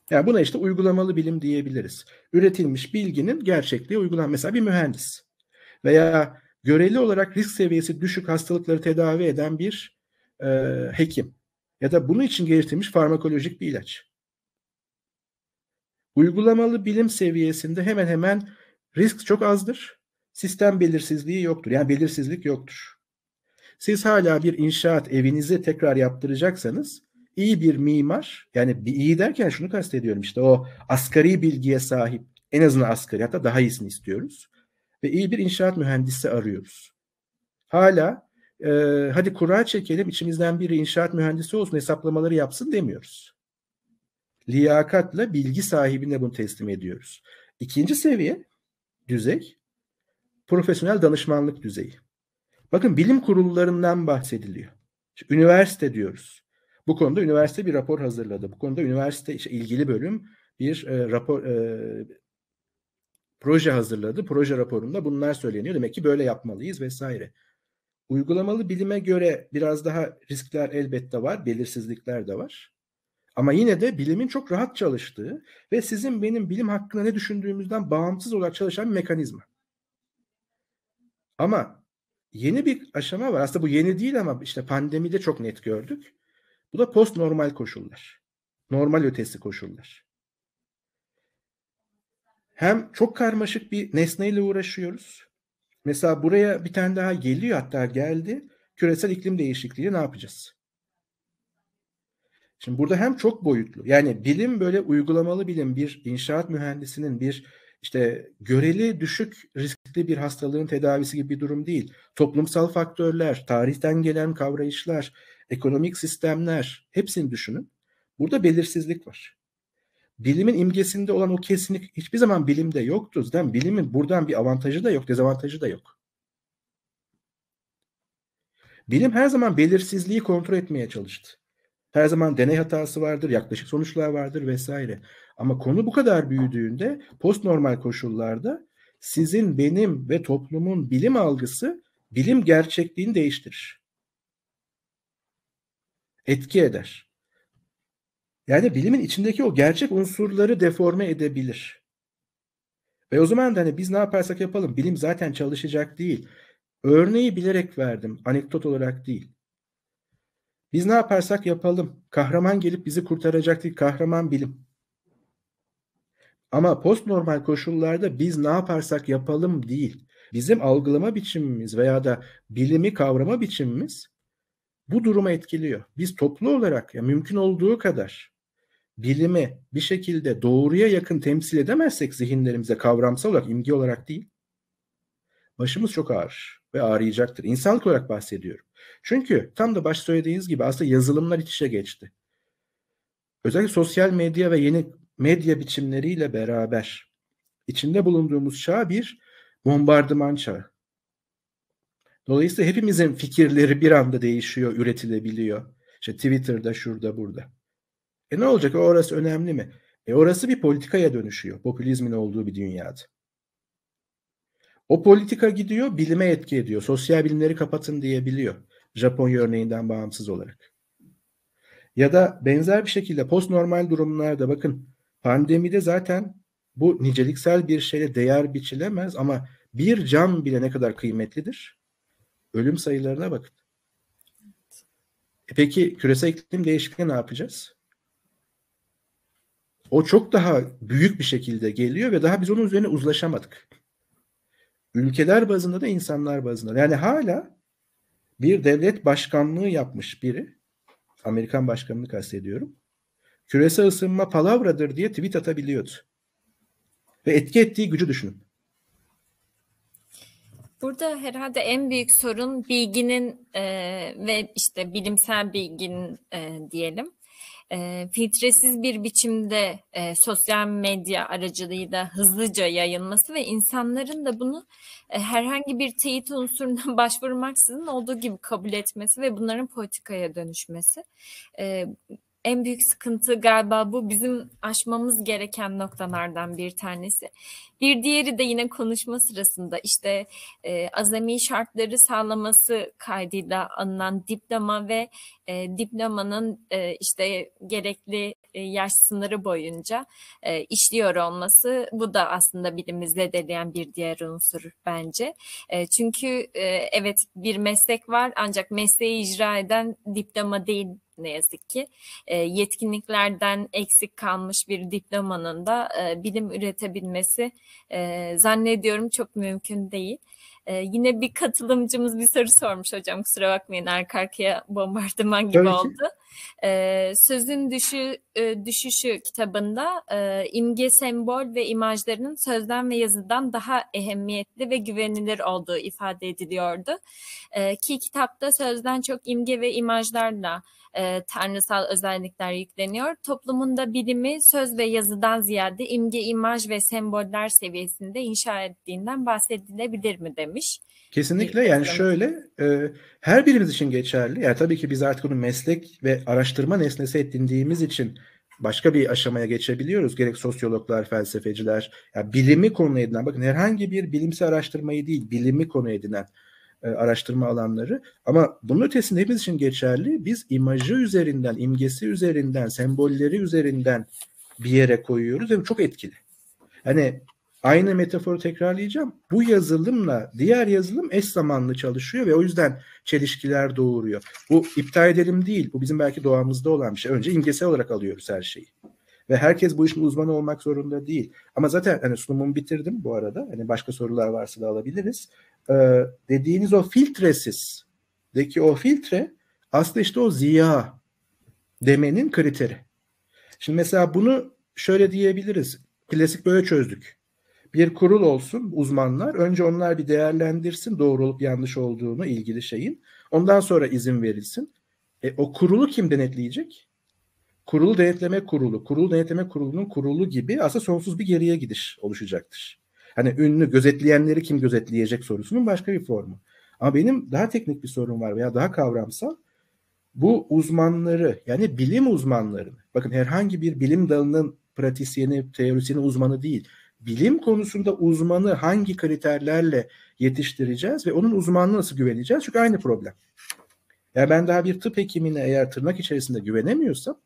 Yani buna işte uygulamalı bilim diyebiliriz. Üretilmiş bilginin gerçekliği uygulan mesela bir mühendis veya göreli olarak risk seviyesi düşük hastalıkları tedavi eden bir e, hekim ya da bunun için geliştirilmiş farmakolojik bir ilaç. Uygulamalı bilim seviyesinde hemen hemen risk çok azdır. Sistem belirsizliği yoktur. Yani belirsizlik yoktur. Siz hala bir inşaat evinizi tekrar yaptıracaksanız iyi bir mimar yani bir iyi derken şunu kastediyorum işte o asgari bilgiye sahip en azından asgari hatta daha iyisini istiyoruz ve iyi bir inşaat mühendisi arıyoruz. Hala e, hadi kura çekelim içimizden biri inşaat mühendisi olsun hesaplamaları yapsın demiyoruz. Liyakatla bilgi sahibine bunu teslim ediyoruz. İkinci seviye düzey profesyonel danışmanlık düzeyi. Bakın bilim kurullarından bahsediliyor. Üniversite diyoruz. Bu konuda üniversite bir rapor hazırladı. Bu konuda üniversite işte ilgili bölüm bir e, rapor e, proje hazırladı. Proje raporunda bunlar söyleniyor. Demek ki böyle yapmalıyız vesaire. Uygulamalı bilime göre biraz daha riskler elbette var, belirsizlikler de var. Ama yine de bilimin çok rahat çalıştığı ve sizin benim bilim hakkında ne düşündüğümüzden bağımsız olarak çalışan bir mekanizma. Ama yeni bir aşama var. Aslında bu yeni değil ama işte pandemide çok net gördük. Bu da post normal koşullar. Normal ötesi koşullar. Hem çok karmaşık bir nesneyle uğraşıyoruz. Mesela buraya bir tane daha geliyor hatta geldi. Küresel iklim değişikliği ne yapacağız? Şimdi burada hem çok boyutlu yani bilim böyle uygulamalı bilim bir inşaat mühendisinin bir işte göreli düşük riskli bir hastalığın tedavisi gibi bir durum değil. Toplumsal faktörler, tarihten gelen kavrayışlar, ekonomik sistemler hepsini düşünün. Burada belirsizlik var. Bilimin imgesinde olan o kesinlik hiçbir zaman bilimde yoktu. Zaten bilimin buradan bir avantajı da yok, dezavantajı da yok. Bilim her zaman belirsizliği kontrol etmeye çalıştı. Her zaman deney hatası vardır, yaklaşık sonuçlar vardır vesaire. Ama konu bu kadar büyüdüğünde post-normal koşullarda sizin, benim ve toplumun bilim algısı bilim gerçekliğini değiştirir etki eder. Yani bilimin içindeki o gerçek unsurları deforme edebilir. Ve o zaman da hani biz ne yaparsak yapalım bilim zaten çalışacak değil. Örneği bilerek verdim, anekdot olarak değil. Biz ne yaparsak yapalım. Kahraman gelip bizi kurtaracak değil, kahraman bilim. Ama post normal koşullarda biz ne yaparsak yapalım değil. Bizim algılama biçimimiz veya da bilimi kavrama biçimimiz bu durumu etkiliyor. Biz toplu olarak ya mümkün olduğu kadar bilimi bir şekilde doğruya yakın temsil edemezsek zihinlerimize kavramsal olarak, imgi olarak değil, başımız çok ağır ve ağrıyacaktır. İnsanlık olarak bahsediyorum. Çünkü tam da baş söylediğiniz gibi aslında yazılımlar iç içe geçti. Özellikle sosyal medya ve yeni medya biçimleriyle beraber içinde bulunduğumuz çağ bir bombardıman çağı. Dolayısıyla hepimizin fikirleri bir anda değişiyor, üretilebiliyor. İşte Twitter'da, şurada, burada. E ne olacak? Orası önemli mi? E orası bir politikaya dönüşüyor. Popülizmin olduğu bir dünyada. O politika gidiyor, bilime etki ediyor. Sosyal bilimleri kapatın diyebiliyor. Japonya örneğinden bağımsız olarak. Ya da benzer bir şekilde post-normal durumlarda bakın pandemide zaten bu niceliksel bir şeyle değer biçilemez ama bir cam bile ne kadar kıymetlidir Ölüm sayılarına bakın. E peki küresel iklim değişikliği ne yapacağız? O çok daha büyük bir şekilde geliyor ve daha biz onun üzerine uzlaşamadık. Ülkeler bazında da insanlar bazında. Yani hala bir devlet başkanlığı yapmış biri, Amerikan başkanını kastediyorum, küresel ısınma palavradır diye tweet atabiliyordu. Ve etki ettiği gücü düşünün. Burada herhalde en büyük sorun bilginin e, ve işte bilimsel bilginin e, diyelim e, filtresiz bir biçimde e, sosyal medya aracılığıyla hızlıca yayılması ve insanların da bunu e, herhangi bir teyit unsuruna başvurmaksızın olduğu gibi kabul etmesi ve bunların politikaya dönüşmesi. E, en büyük sıkıntı galiba bu bizim aşmamız gereken noktalardan bir tanesi. Bir diğeri de yine konuşma sırasında işte e, azami şartları sağlaması kaydıyla anılan diploma ve e, diplomanın e, işte gerekli e, yaş sınırı boyunca e, işliyor olması bu da aslında bilimizle deleyen bir diğer unsur bence. E, çünkü e, evet bir meslek var ancak mesleği icra eden diploma değil ne yazık ki e, yetkinliklerden eksik kalmış bir diplomanın da e, bilim üretebilmesi e, zannediyorum çok mümkün değil. E, yine bir katılımcımız bir soru sormuş hocam kusura bakmayın arka arkaya bombardıman gibi Tabii ki. oldu. E, Sözün Düşü, e, Düşüşü kitabında e, imge, sembol ve imajlarının sözden ve yazıdan daha ehemmiyetli ve güvenilir olduğu ifade ediliyordu. E, ki kitapta sözden çok imge ve imajlarla e, tanrısal özellikler yükleniyor. Toplumunda bilimi söz ve yazıdan ziyade imge, imaj ve semboller seviyesinde inşa ettiğinden bahsedilebilir mi demiş. Kesinlikle yani şöyle e, her birimiz için geçerli. Yani tabii ki biz artık bunu meslek ve araştırma nesnesi edindiğimiz için başka bir aşamaya geçebiliyoruz. Gerek sosyologlar, felsefeciler, yani bilimi konu edinen, bakın herhangi bir bilimsel araştırmayı değil, bilimi konu edinen e, araştırma alanları. Ama bunun ötesinde hepimiz için geçerli. Biz imajı üzerinden, imgesi üzerinden, sembolleri üzerinden bir yere koyuyoruz ve yani çok etkili. Hani Aynı metaforu tekrarlayacağım. Bu yazılımla diğer yazılım eş zamanlı çalışıyor ve o yüzden çelişkiler doğuruyor. Bu iptal edelim değil. Bu bizim belki doğamızda olan bir şey. Önce imgesel olarak alıyoruz her şeyi. Ve herkes bu işin uzmanı olmak zorunda değil. Ama zaten hani sunumumu bitirdim bu arada. Hani başka sorular varsa da alabiliriz. Ee, dediğiniz o filtresiz deki o filtre aslında işte o ziya demenin kriteri. Şimdi mesela bunu şöyle diyebiliriz. Klasik böyle çözdük bir kurul olsun uzmanlar. Önce onlar bir değerlendirsin doğru olup yanlış olduğunu ilgili şeyin. Ondan sonra izin verilsin. E, o kurulu kim denetleyecek? Kurul denetleme kurulu, kurul denetleme kurulunun kurulu gibi aslında sonsuz bir geriye gidiş oluşacaktır. Hani ünlü gözetleyenleri kim gözetleyecek sorusunun başka bir formu. Ama benim daha teknik bir sorun var veya daha kavramsal. Bu uzmanları yani bilim uzmanları, bakın herhangi bir bilim dalının pratisyeni, teorisini uzmanı değil bilim konusunda uzmanı hangi kriterlerle yetiştireceğiz ve onun uzmanlığı nasıl güveneceğiz? Çünkü aynı problem. Yani ben daha bir tıp hekimine eğer tırnak içerisinde güvenemiyorsam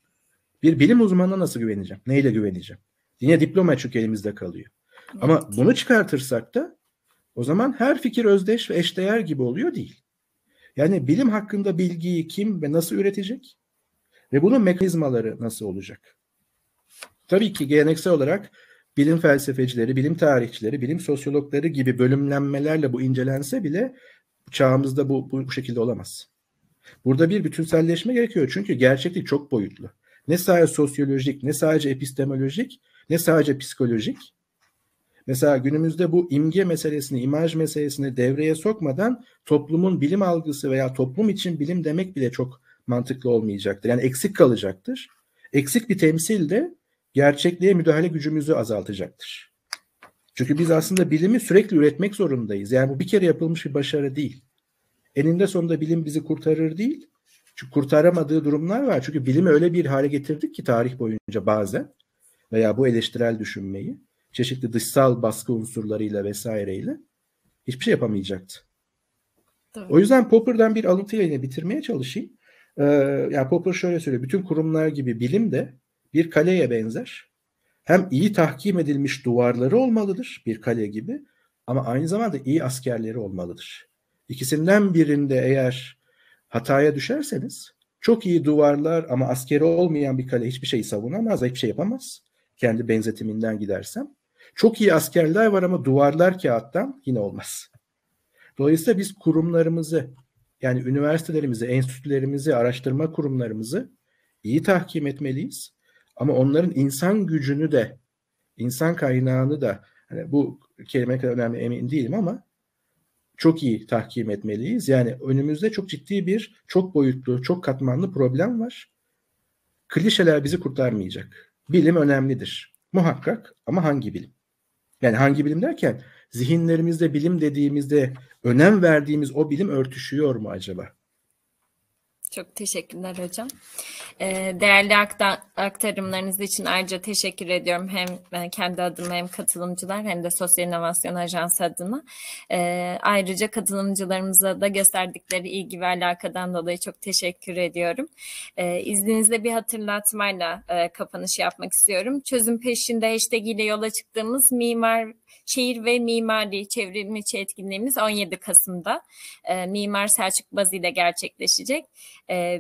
bir bilim uzmanına nasıl güveneceğim? Neyle güveneceğim? Yine diploma çünkü elimizde kalıyor. Ama bunu çıkartırsak da o zaman her fikir özdeş ve eşdeğer gibi oluyor değil. Yani bilim hakkında bilgiyi kim ve nasıl üretecek? Ve bunun mekanizmaları nasıl olacak? Tabii ki geleneksel olarak bilim felsefecileri, bilim tarihçileri, bilim sosyologları gibi bölümlenmelerle bu incelense bile çağımızda bu, bu, bu şekilde olamaz. Burada bir bütünselleşme gerekiyor çünkü gerçeklik çok boyutlu. Ne sadece sosyolojik, ne sadece epistemolojik, ne sadece psikolojik. Mesela günümüzde bu imge meselesini, imaj meselesini devreye sokmadan toplumun bilim algısı veya toplum için bilim demek bile çok mantıklı olmayacaktır. Yani eksik kalacaktır. Eksik bir temsil de gerçekliğe müdahale gücümüzü azaltacaktır. Çünkü biz aslında bilimi sürekli üretmek zorundayız. Yani bu bir kere yapılmış bir başarı değil. Eninde sonunda bilim bizi kurtarır değil. Çünkü kurtaramadığı durumlar var. Çünkü bilimi öyle bir hale getirdik ki tarih boyunca bazen veya bu eleştirel düşünmeyi çeşitli dışsal baskı unsurlarıyla vesaireyle hiçbir şey yapamayacaktı. Doğru. O yüzden Popper'dan bir alıntıyla yine bitirmeye çalışayım. Ee, yani Popper şöyle söylüyor. Bütün kurumlar gibi bilim de bir kaleye benzer. Hem iyi tahkim edilmiş duvarları olmalıdır bir kale gibi ama aynı zamanda iyi askerleri olmalıdır. İkisinden birinde eğer hataya düşerseniz çok iyi duvarlar ama askeri olmayan bir kale hiçbir şey savunamaz, hiçbir şey yapamaz. Kendi benzetiminden gidersem. Çok iyi askerler var ama duvarlar kağıttan yine olmaz. Dolayısıyla biz kurumlarımızı yani üniversitelerimizi, enstitülerimizi, araştırma kurumlarımızı iyi tahkim etmeliyiz. Ama onların insan gücünü de, insan kaynağını da hani bu kelime kadar önemli emin değilim ama çok iyi tahkim etmeliyiz. Yani önümüzde çok ciddi bir, çok boyutlu, çok katmanlı problem var. Klişeler bizi kurtarmayacak. Bilim önemlidir. Muhakkak ama hangi bilim? Yani hangi bilim derken zihinlerimizde bilim dediğimizde önem verdiğimiz o bilim örtüşüyor mu acaba? Çok teşekkürler hocam. Ee, değerli aktarımlarınız için ayrıca teşekkür ediyorum. Hem e, kendi adıma hem katılımcılar hem de Sosyal İnovasyon Ajansı adına. Ee, ayrıca katılımcılarımıza da gösterdikleri ilgi ve alakadan dolayı çok teşekkür ediyorum. Ee, izninizle bir hatırlatmayla e, kapanış yapmak istiyorum. Çözüm peşinde hashtag ile yola çıktığımız mimar şehir ve mimari çevrimiçi etkinliğimiz 17 Kasım'da Mimar Selçuk Bazı ile gerçekleşecek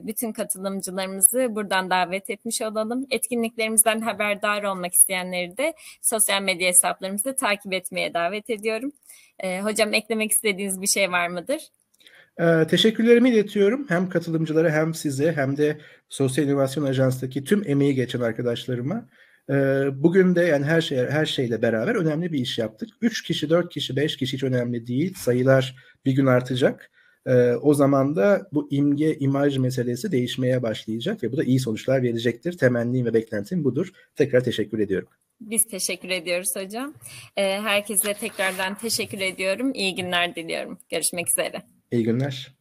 bütün katılımcılarımızı buradan davet etmiş olalım. Etkinliklerimizden haberdar olmak isteyenleri de sosyal medya hesaplarımızı takip etmeye davet ediyorum. Hocam eklemek istediğiniz bir şey var mıdır? teşekkürlerimi iletiyorum hem katılımcılara hem size hem de Sosyal İnovasyon Ajansı'ndaki tüm emeği geçen arkadaşlarıma. bugün de yani her şey her şeyle beraber önemli bir iş yaptık. Üç kişi, dört kişi, beş kişi hiç önemli değil. Sayılar bir gün artacak e, o zaman da bu imge imaj meselesi değişmeye başlayacak ve bu da iyi sonuçlar verecektir. Temennim ve beklentim budur. Tekrar teşekkür ediyorum. Biz teşekkür ediyoruz hocam. E, herkese tekrardan teşekkür ediyorum. İyi günler diliyorum. Görüşmek üzere. İyi günler.